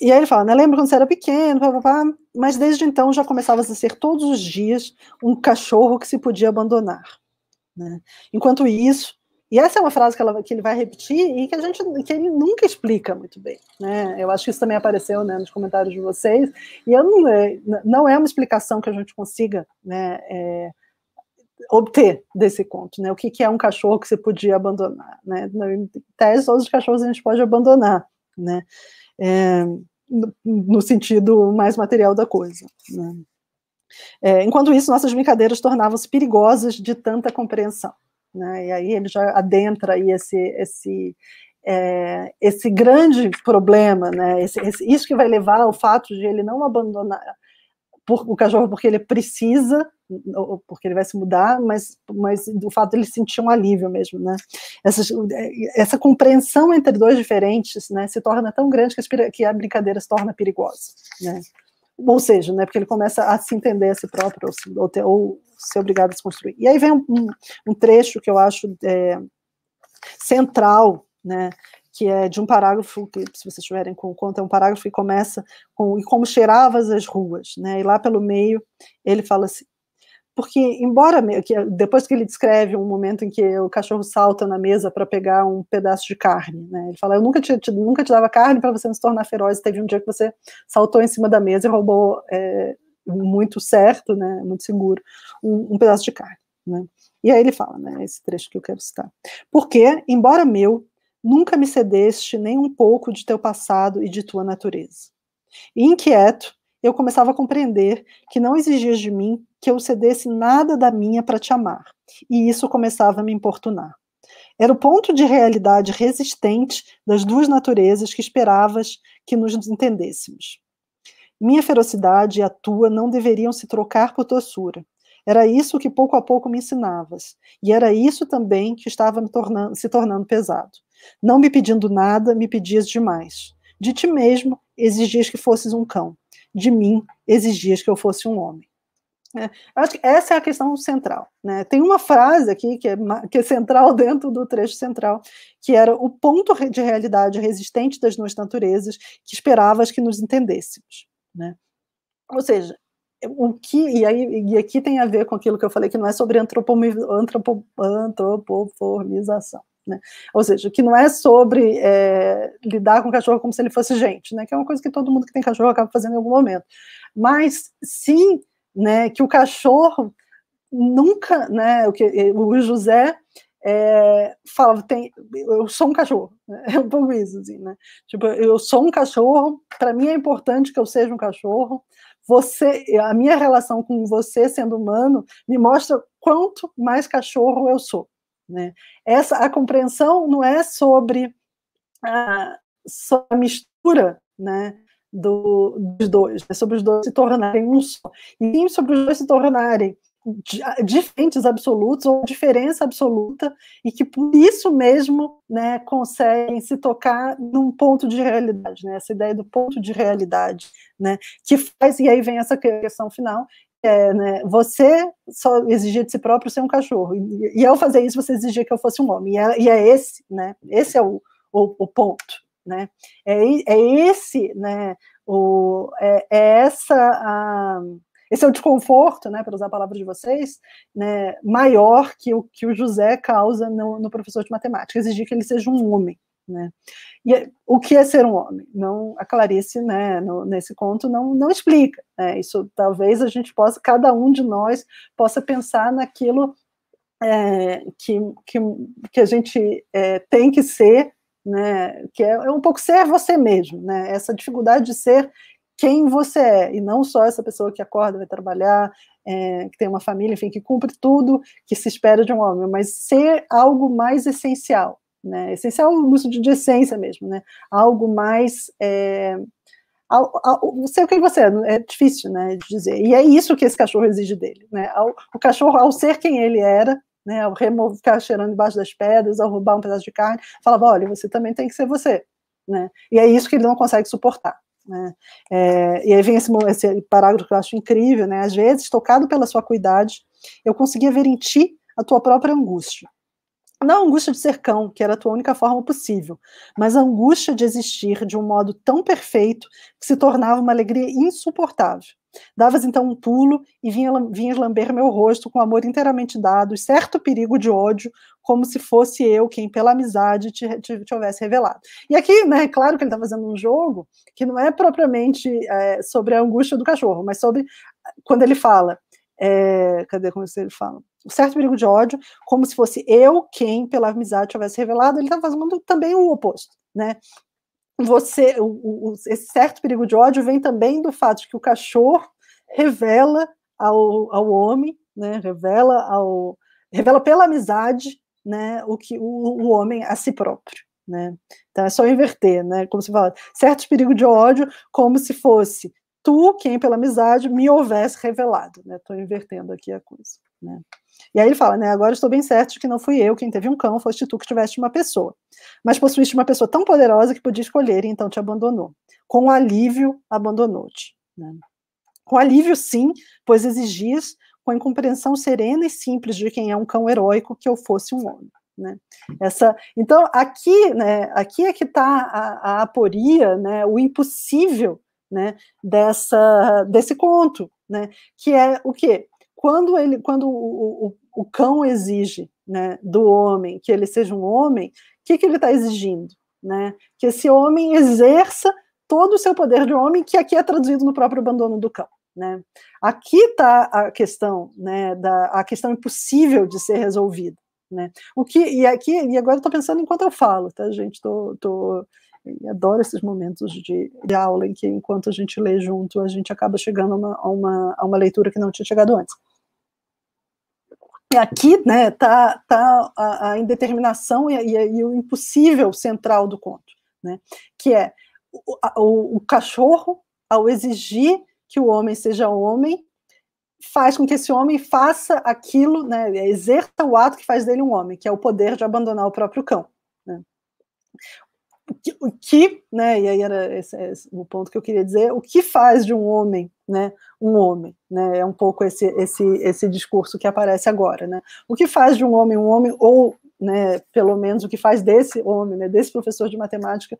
e aí ele fala, né, lembra quando você era pequeno, pá, mas desde então já começava a ser todos os dias um cachorro que se podia abandonar. Né? Enquanto isso, e essa é uma frase que, ela, que ele vai repetir e que a gente que ele nunca explica muito bem. Né? Eu acho que isso também apareceu né, nos comentários de vocês, e eu não, não é uma explicação que a gente consiga né, é, obter desse conto, né? O que, que, é um cachorro que você podia abandonar, né? Em tese, todos os cachorros a gente pode abandonar, né? É, no, sentido mais material da coisa, né? É, enquanto isso, nossas brincadeiras tornavam-se perigosas de tanta compreensão, né? E aí ele já adentra aí esse, esse, é, esse grande problema, né? Esse, esse, isso que vai levar ao fato de ele não abandonar por, o cachorro porque ele precisa porque ele vai se mudar, mas, mas do fato de ele sentir um alívio mesmo, né? Essa, é, essa compreensão entre dois diferentes, né, se torna tão grande que, que a brincadeira se torna perigosa, né? Ou seja, né, porque ele começa a se entender a si próprio, ou, se, ou, ter, ou ser obrigado a se construir. E aí vem um, um, um trecho que eu acho é, central, né, que é de um parágrafo que, se vocês tiverem com conta, é um parágrafo que começa com e como cheiravas as ruas, né? E lá pelo meio ele fala assim: porque embora depois que ele descreve um momento em que o cachorro salta na mesa para pegar um pedaço de carne, né? Ele fala: "Eu nunca te, te nunca te dava carne para você não se tornar feroz. Teve um dia que você saltou em cima da mesa e roubou é, muito certo, né? Muito seguro, um, um pedaço de carne, né? E aí ele fala, né? Esse trecho que eu quero citar. Porque, embora meu, nunca me cedeste nem um pouco de teu passado e de tua natureza. E inquieto, eu começava a compreender que não exigias de mim que eu cedesse nada da minha para te amar, e isso começava a me importunar. Era o ponto de realidade resistente das duas naturezas que esperavas que nos entendêssemos. Minha ferocidade e a tua não deveriam se trocar por doçura. Era isso que pouco a pouco me ensinavas, e era isso também que estava tornando, se tornando pesado. Não me pedindo nada, me pedias demais. De ti mesmo, exigias que fosses um cão de mim exigias que eu fosse um homem. É, acho que essa é a questão central. Né? Tem uma frase aqui que é, que é central dentro do trecho central, que era o ponto de realidade resistente das duas naturezas que esperavas que nos entendêssemos. Né? Ou seja, o que e, aí, e aqui tem a ver com aquilo que eu falei que não é sobre antropo, antropo, antropoformização né? Ou seja, que não é sobre é, lidar com o cachorro como se ele fosse gente, né? que é uma coisa que todo mundo que tem cachorro acaba fazendo em algum momento, mas sim né, que o cachorro nunca, né, o, que, é, o José é, falava, tem, eu sou um cachorro, Eu né? é um pouco isso, assim, né? Tipo, eu sou um cachorro, para mim é importante que eu seja um cachorro, você, a minha relação com você sendo humano me mostra quanto mais cachorro eu sou. Né? Essa, a compreensão não é sobre a, sobre a mistura né, do, dos dois, é sobre os dois se tornarem um só, e sim sobre os dois se tornarem diferentes absolutos ou diferença absoluta e que por isso mesmo né, conseguem se tocar num ponto de realidade, né, essa ideia do ponto de realidade, né, que faz, e aí vem essa questão final, é, né, você só exigia de si próprio ser um cachorro, e, e ao fazer isso você exigia que eu fosse um homem, e é, e é esse, né, esse é o, o, o ponto, né, é, é, esse, né, o, é, é essa, a, esse é o desconforto, né, para usar a palavra de vocês, né, maior que o que o José causa no, no professor de matemática, exigir que ele seja um homem, né? E é, o que é ser um homem? Não, a Clarice, né, no, nesse conto, não, não explica. Né? Isso talvez a gente possa, cada um de nós possa pensar naquilo é, que, que, que a gente é, tem que ser, né, que é, é, um pouco ser você mesmo, né, essa dificuldade de ser quem você é, e não só essa pessoa que acorda, vai trabalhar, é, que tem uma família, enfim, que cumpre tudo que se espera de um homem, mas ser algo mais essencial, né? Essencial é o uso de, de essência mesmo, né? Algo mais. É, ao, ao, não sei o que você é, é difícil né, de dizer. E é isso que esse cachorro exige dele. Né? Ao, o cachorro, ao ser quem ele era, né, ao remover, ficar cheirando embaixo das pedras, ao roubar um pedaço de carne, falava: olha, você também tem que ser você. Né? E é isso que ele não consegue suportar. Né? É, e aí vem esse, esse, parágrafo que eu acho incrível, né? Às vezes, tocado pela sua cuidade, eu conseguia ver em ti a tua própria angústia. Não a angústia de ser cão, que era a tua única forma possível, mas a angústia de existir de um modo tão perfeito que se tornava uma alegria insuportável. Davas então um pulo e vinha, vinhas lamber meu rosto com amor inteiramente dado, certo perigo de ódio, como se fosse eu quem, pela amizade, te, te, te houvesse revelado. E aqui, né, é claro que ele está fazendo um jogo que não é propriamente é, sobre a angústia do cachorro, mas sobre eh, quando ele fala é, cadê como ele fala? O certo perigo de ódio, como se fosse eu quem, pela amizade, tivesse revelado, ele está fazendo também o oposto, né? Você, o, o, esse certo perigo de ódio vem também do fato de que o cachorro revela ao, ao homem, né? Revela ao revela pela amizade, né? O que o, o homem a si próprio, né? Então é só inverter, né? Como se fala, certo perigo de ódio, como se fosse tu, quem pela amizade me houvesse revelado. Estou né? invertendo aqui a coisa. Né? E aí ele fala, né, agora estou bem certo de que não fui eu quem teve um cão, foste tu que tiveste uma pessoa. Mas possuíste uma pessoa tão poderosa que podia escolher e então te abandonou. Com alívio, abandonou-te. Né? Com alívio, sim, pois exigias, com a incompreensão serena e simples de quem é um cão heróico, que eu fosse um homem. Né? Essa, então, aqui, né, aqui é que está a, a aporia, né, o impossível né, dessa, desse conto, né, que é o quê? Quando, ele, quando o, o, o cão exige né, do homem que ele seja um homem, o que, que ele está exigindo? Né? Que esse homem exerça todo o seu poder de homem, que aqui é traduzido no próprio abandono do cão. Né? Aqui está a questão, né, da, a questão impossível de ser resolvida. Né? O que, e aqui, e agora estou pensando enquanto eu falo, tá, gente? Estou tô, tô e adoro esses momentos de, de, aula em que, enquanto a gente lê junto, a gente acaba chegando a uma, a uma, a uma leitura que não tinha chegado antes. E aqui né, tá, tá a, a indeterminação e, e, e, o impossível central do conto, né, que é o, o, o cachorro, ao exigir que o homem seja homem, faz com que esse homem faça aquilo, né, exerça o ato que faz dele um homem, que é o poder de abandonar o próprio cão. Né o que, né, e aí era esse, esse, o ponto que eu queria dizer, o que faz de um homem, né, um homem, né, é um pouco esse, esse, esse discurso que aparece agora, né, o que faz de um homem um homem, ou, né, pelo menos o que faz desse homem, né, desse professor de matemática,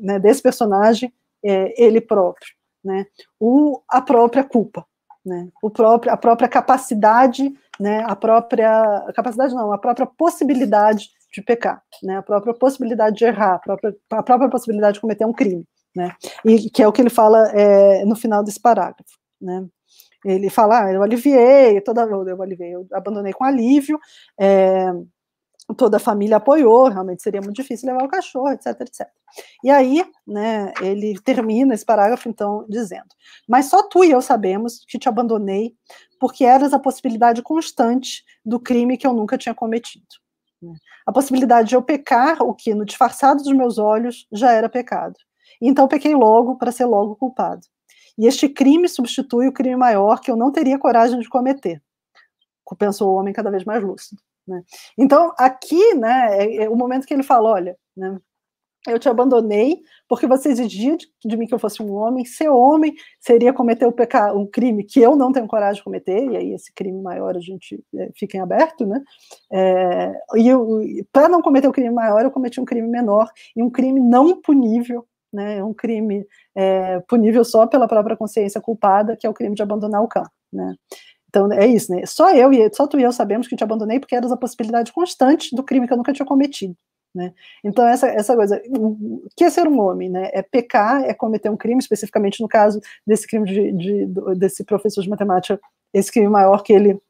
né, desse personagem, é, ele próprio, né, o, a própria culpa, né, o próprio, a própria capacidade, né, a própria, capacidade não, a própria possibilidade de pecar, né? a própria possibilidade de errar, a própria, a própria possibilidade de cometer um crime, né? e que é o que ele fala é, no final desse parágrafo. Né? Ele fala, ah, eu aliviei, toda, eu aliviei, eu abandonei com alívio, é, toda a família apoiou, realmente seria muito difícil levar o cachorro, etc, etc. E aí, né, ele termina esse parágrafo, então, dizendo, mas só tu e eu sabemos que te abandonei, porque eras a possibilidade constante do crime que eu nunca tinha cometido. Né? A possibilidade de eu pecar o que, no disfarçado dos meus olhos, já era pecado. E então pequei logo para ser logo culpado. E este crime substitui o crime maior que eu não teria coragem de cometer, pensou o homem cada vez mais lúcido. Né? Então, aqui né, é, é o momento que ele fala: olha, né, eu te abandonei, porque você exigia de, de, mim que eu fosse um homem. Ser homem seria cometer o pecado, um crime que eu não tenho coragem de cometer, e aí esse crime maior a gente é, fica em aberto, né? É, e para não cometer o um crime maior, eu cometi um crime menor, e um crime não punível, né? É um crime é, punível só pela própria consciência culpada, que é o crime de abandonar o cão, né? Então é isso, né? Só eu e só tu e eu sabemos que te abandonei porque eras a possibilidade constante do crime que eu nunca tinha cometido. Né? Então, essa, essa coisa, o que é ser um homem? Né? É pecar, é cometer um crime, especificamente no caso desse crime de, de, desse professor de matemática, esse crime maior que ele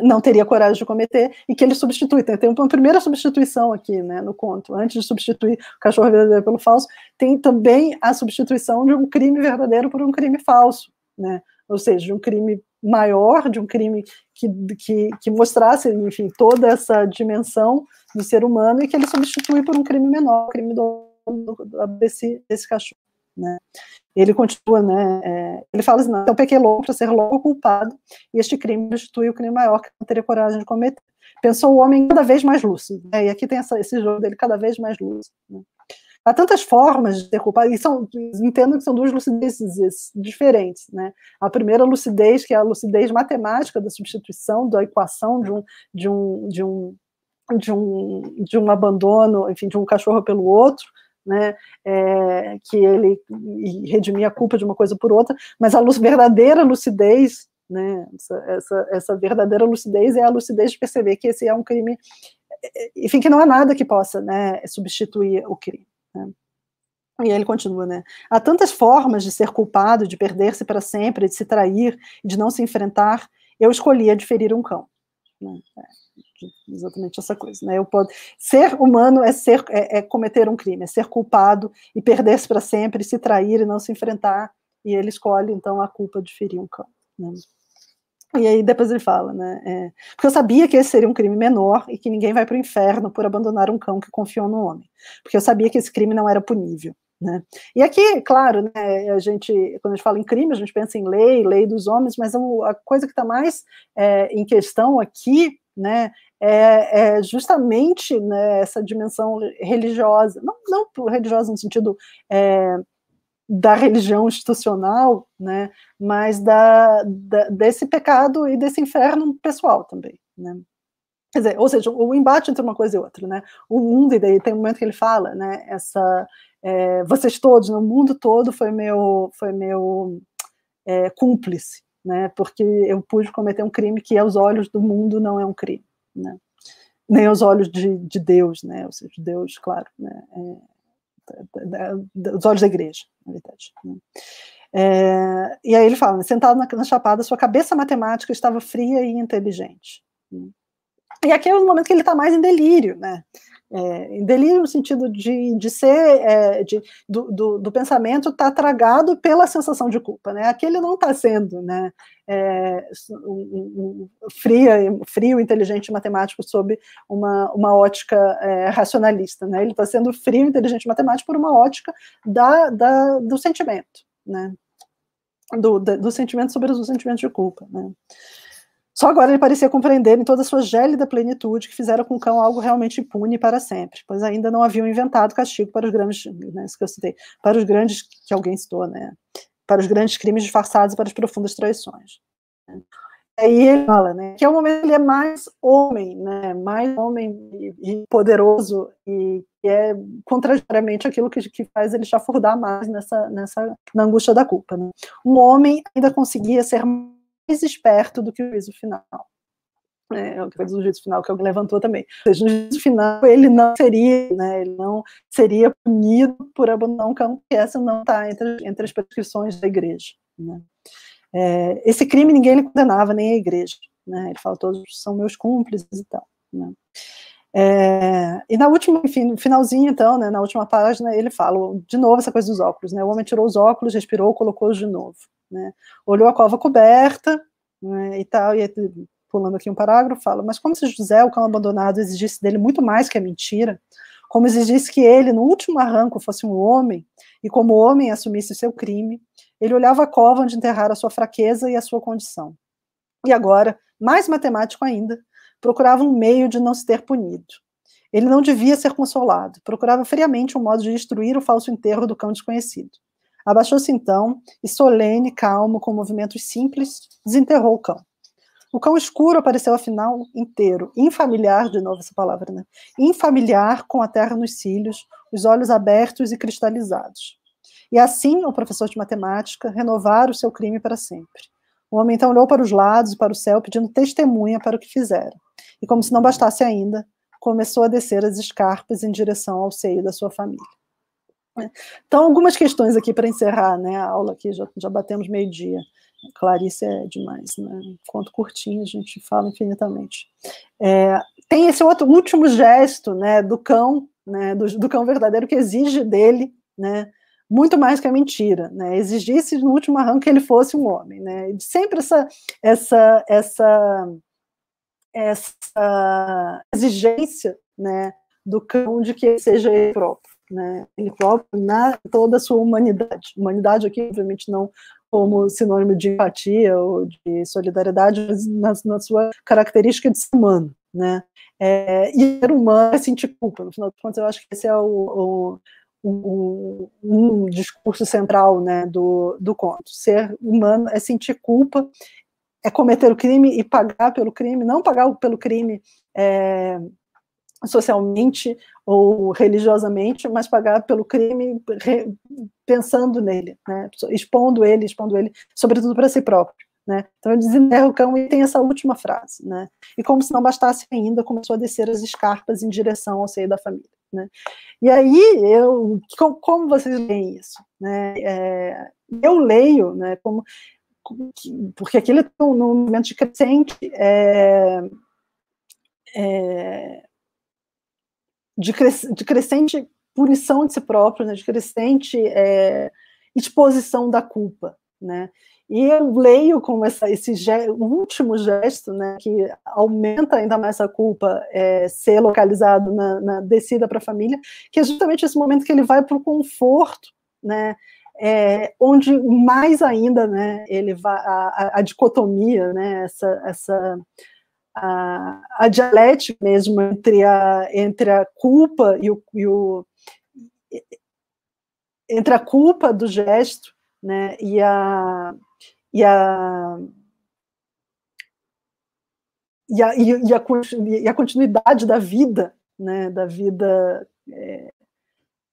não teria coragem de cometer e que ele substitui. tem uma primeira substituição aqui né, no conto. Antes de substituir o cachorro verdadeiro pelo falso, tem também a substituição de um crime verdadeiro por um crime falso. Né? Ou seja, de um crime maior, de um crime que, que, que mostrasse, enfim, toda essa dimensão do ser humano e que ele substitui por um crime menor, o crime do, do, desse, desse cachorro. Né? Ele continua, né? É, ele fala assim: então pequei louco para ser louco culpado, e este crime institui o crime maior que não teria coragem de cometer. Pensou o homem cada vez mais lúcido, né? e aqui tem essa, esse jogo dele cada vez mais lúcido. Né? Há tantas formas de ser culpado, e são, entendo que são duas lucidezes diferentes. Né? A primeira lucidez, que é a lucidez matemática da substituição, da equação de um, de um, de um, de um, de um abandono, enfim, de um cachorro pelo outro, né, é, que ele redimia a culpa de uma coisa por outra, mas a luz, verdadeira lucidez, né, essa, essa, essa, verdadeira lucidez é a lucidez de perceber que esse é um crime, enfim, que não há nada que possa né, substituir o crime. É. E ele continua, né? Há tantas formas de ser culpado, de perder-se para sempre, de se trair, de não se enfrentar. Eu escolhi a de ferir um cão. Né? É, exatamente essa coisa, né? Eu posso... Ser humano é, ser, é, é cometer um crime, é ser culpado e perder-se para sempre, se trair e não se enfrentar. E ele escolhe, então, a culpa de ferir um cão. Né? E aí depois ele fala, né? É, porque eu sabia que esse seria um crime menor e que ninguém vai para o inferno por abandonar um cão que confiou no homem. Porque eu sabia que esse crime não era punível. Né? E aqui, claro, né, a gente, quando a gente fala em crime, a gente pensa em lei, lei dos homens, mas a coisa que está mais é, em questão aqui né, é, é, justamente né, essa dimensão religiosa, não, não religiosa no sentido é, da religião institucional, né, mas da, da, desse pecado e desse inferno pessoal também, né. Quer dizer, ou seja, o embate entre uma coisa e outra, né, o mundo, e daí tem um momento que ele fala, né, essa, é, vocês todos, no né, mundo todo foi meu, foi meu é, cúmplice, né, porque eu pude cometer um crime que aos olhos do mundo não é um crime, né, nem aos olhos de, de Deus, né, ou seja, Deus, claro, né, é, da, da, dos olhos da igreja, na verdade. Né? É, e aí ele fala, né, sentado na, na, chapada, sua cabeça matemática estava fria e inteligente. Né? E aqui é o momento que ele está mais em delírio, né? É, delírio no sentido de, de ser, é, de, do, do, do pensamento está tragado pela sensação de culpa, né? Aquele não está sendo, né? É, um, um, fria, frio, inteligente matemático sob uma, uma ótica é, racionalista, né? Ele está sendo frio, inteligente matemático por uma ótica da, da, do sentimento, né? Do, da, do sentimento sobre os sentimentos de culpa, né? Só agora ele parecia compreender em toda a sua gélida plenitude que fizeram com o cão algo realmente impune para sempre, pois ainda não haviam inventado castigo para os grandes, né, que eu citei, para os grandes que alguém citou, né, para os grandes crimes disfarçados e para as profundas traições. Aí ele fala, né, que é o momento que ele é mais homem, né, mais homem e, e poderoso e que é contrariamente aquilo que, que faz ele chafurdar mais nessa, nessa na angústia da culpa. Né. Um homem ainda conseguia ser mais esperto do que o juízo final. É, é o que foi do juízo final que alguém é levantou também. Ou seja, no juízo final ele não seria, né, ele não seria punido por abandonar um campo que é essa não está entre, entre as prescrições da igreja. Né. É, esse crime ninguém lhe condenava, nem a igreja. Né, ele fala, todos são meus cúmplices e tal. Né. É, e na última, enfim, no finalzinho, então, né, na última página, ele fala de novo essa coisa dos óculos. Né, o homem tirou os óculos, respirou, colocou-os de novo. Né? Olhou a cova coberta né, e tal, e pulando aqui um parágrafo, fala, mas como se José, o cão abandonado, exigisse dele muito mais que a mentira, como exigisse que ele, no último arranco, fosse um homem, e como homem assumisse seu crime, ele olhava a cova onde enterrar a sua fraqueza e a sua condição. E agora, mais matemático ainda, procurava um meio de não se ter punido. Ele não devia ser consolado, procurava friamente um modo de destruir o falso enterro do cão desconhecido. Abaixou-se então e, solene, calmo, com movimentos simples, desenterrou o cão. O cão escuro apareceu afinal inteiro, infamiliar, de novo essa palavra, né? Infamiliar com a terra nos cílios, os olhos abertos e cristalizados. E assim o professor de matemática renovara o seu crime para sempre. O homem então olhou para os lados e para o céu, pedindo testemunha para o que fizera. E como se não bastasse ainda, começou a descer as escarpas em direção ao seio da sua família. Então, algumas questões aqui para encerrar né, a aula aqui, já, já batemos meio-dia. Clarice é demais, né? Enquanto curtinho, a gente fala infinitamente. É, tem esse outro último gesto né, do cão, né, do, do cão verdadeiro, que exige dele, né? muito mais que a mentira, né? Exigisse no último arranco que ele fosse um homem, né? Sempre essa essa essa essa exigência, né, do cão de que ele seja ele próprio né, ele próprio, na toda a sua humanidade. Humanidade aqui, obviamente, não como sinônimo de empatia ou de solidariedade, mas na, na sua característica de ser humano, né? É, e ser humano é sentir culpa, no final de contas, eu acho que esse é o, o, o um discurso central né, do, do conto. Ser humano é sentir culpa, é cometer o crime e pagar pelo crime, não pagar pelo crime é, socialmente ou religiosamente, mas pagar pelo crime re, pensando nele, né? expondo ele, expondo ele, sobretudo para si próprio. Né? Então ele desenterra o cão e tem essa última frase. Né? E como se não bastasse ainda, começou a descer as escarpas em direção ao seio da família. Né? E aí, eu, como vocês veem isso? Né? É, eu leio né, como, porque aquilo no é num momento de crescente é, é, de, de crescente punição de si próprio, né, de crescente é, exposição da culpa, né? E eu leio como essa, esse ge último gesto, né, que aumenta ainda mais a culpa é, ser localizado na, na descida para a família, que é justamente esse momento que ele vai para o conforto, né, é, onde mais ainda, né, ele vai a, a, a dicotomia, né, essa, essa a, a dialética mesmo entre a, entre a culpa e o, e o entre a culpa do gesto né, e, a, e, a, e, a, e, a, e a continuidade da vida, né, da vida é,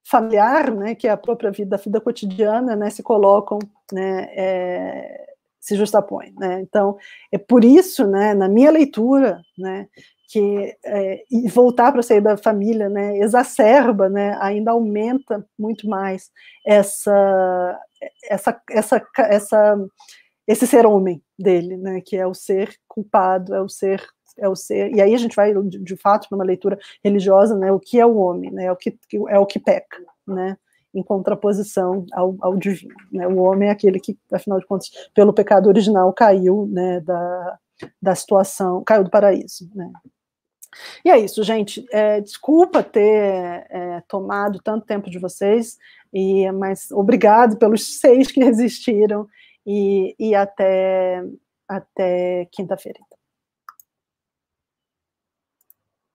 familiar, né, que é a própria vida, a vida cotidiana, né, se colocam né, é, se justapõe, Né? Então, é por isso, né, na minha leitura, né, que é, voltar para sair da família, né, exacerba, né, ainda aumenta muito mais essa, essa, essa, essa, esse ser homem dele, né, que é o ser culpado, é o ser é o ser, e aí a gente vai de, de fato para uma leitura religiosa, né, o que é o homem, né, é o que é o que peca, né? em contraposição ao, ao divino. Né? O homem é aquele que, afinal de contas, pelo pecado original, caiu né, da, da situação, caiu do paraíso. Né? E é isso, gente. É, desculpa ter é, tomado tanto tempo de vocês, e mas obrigado pelos seis que resistiram e, e até, até quinta-feira. Então.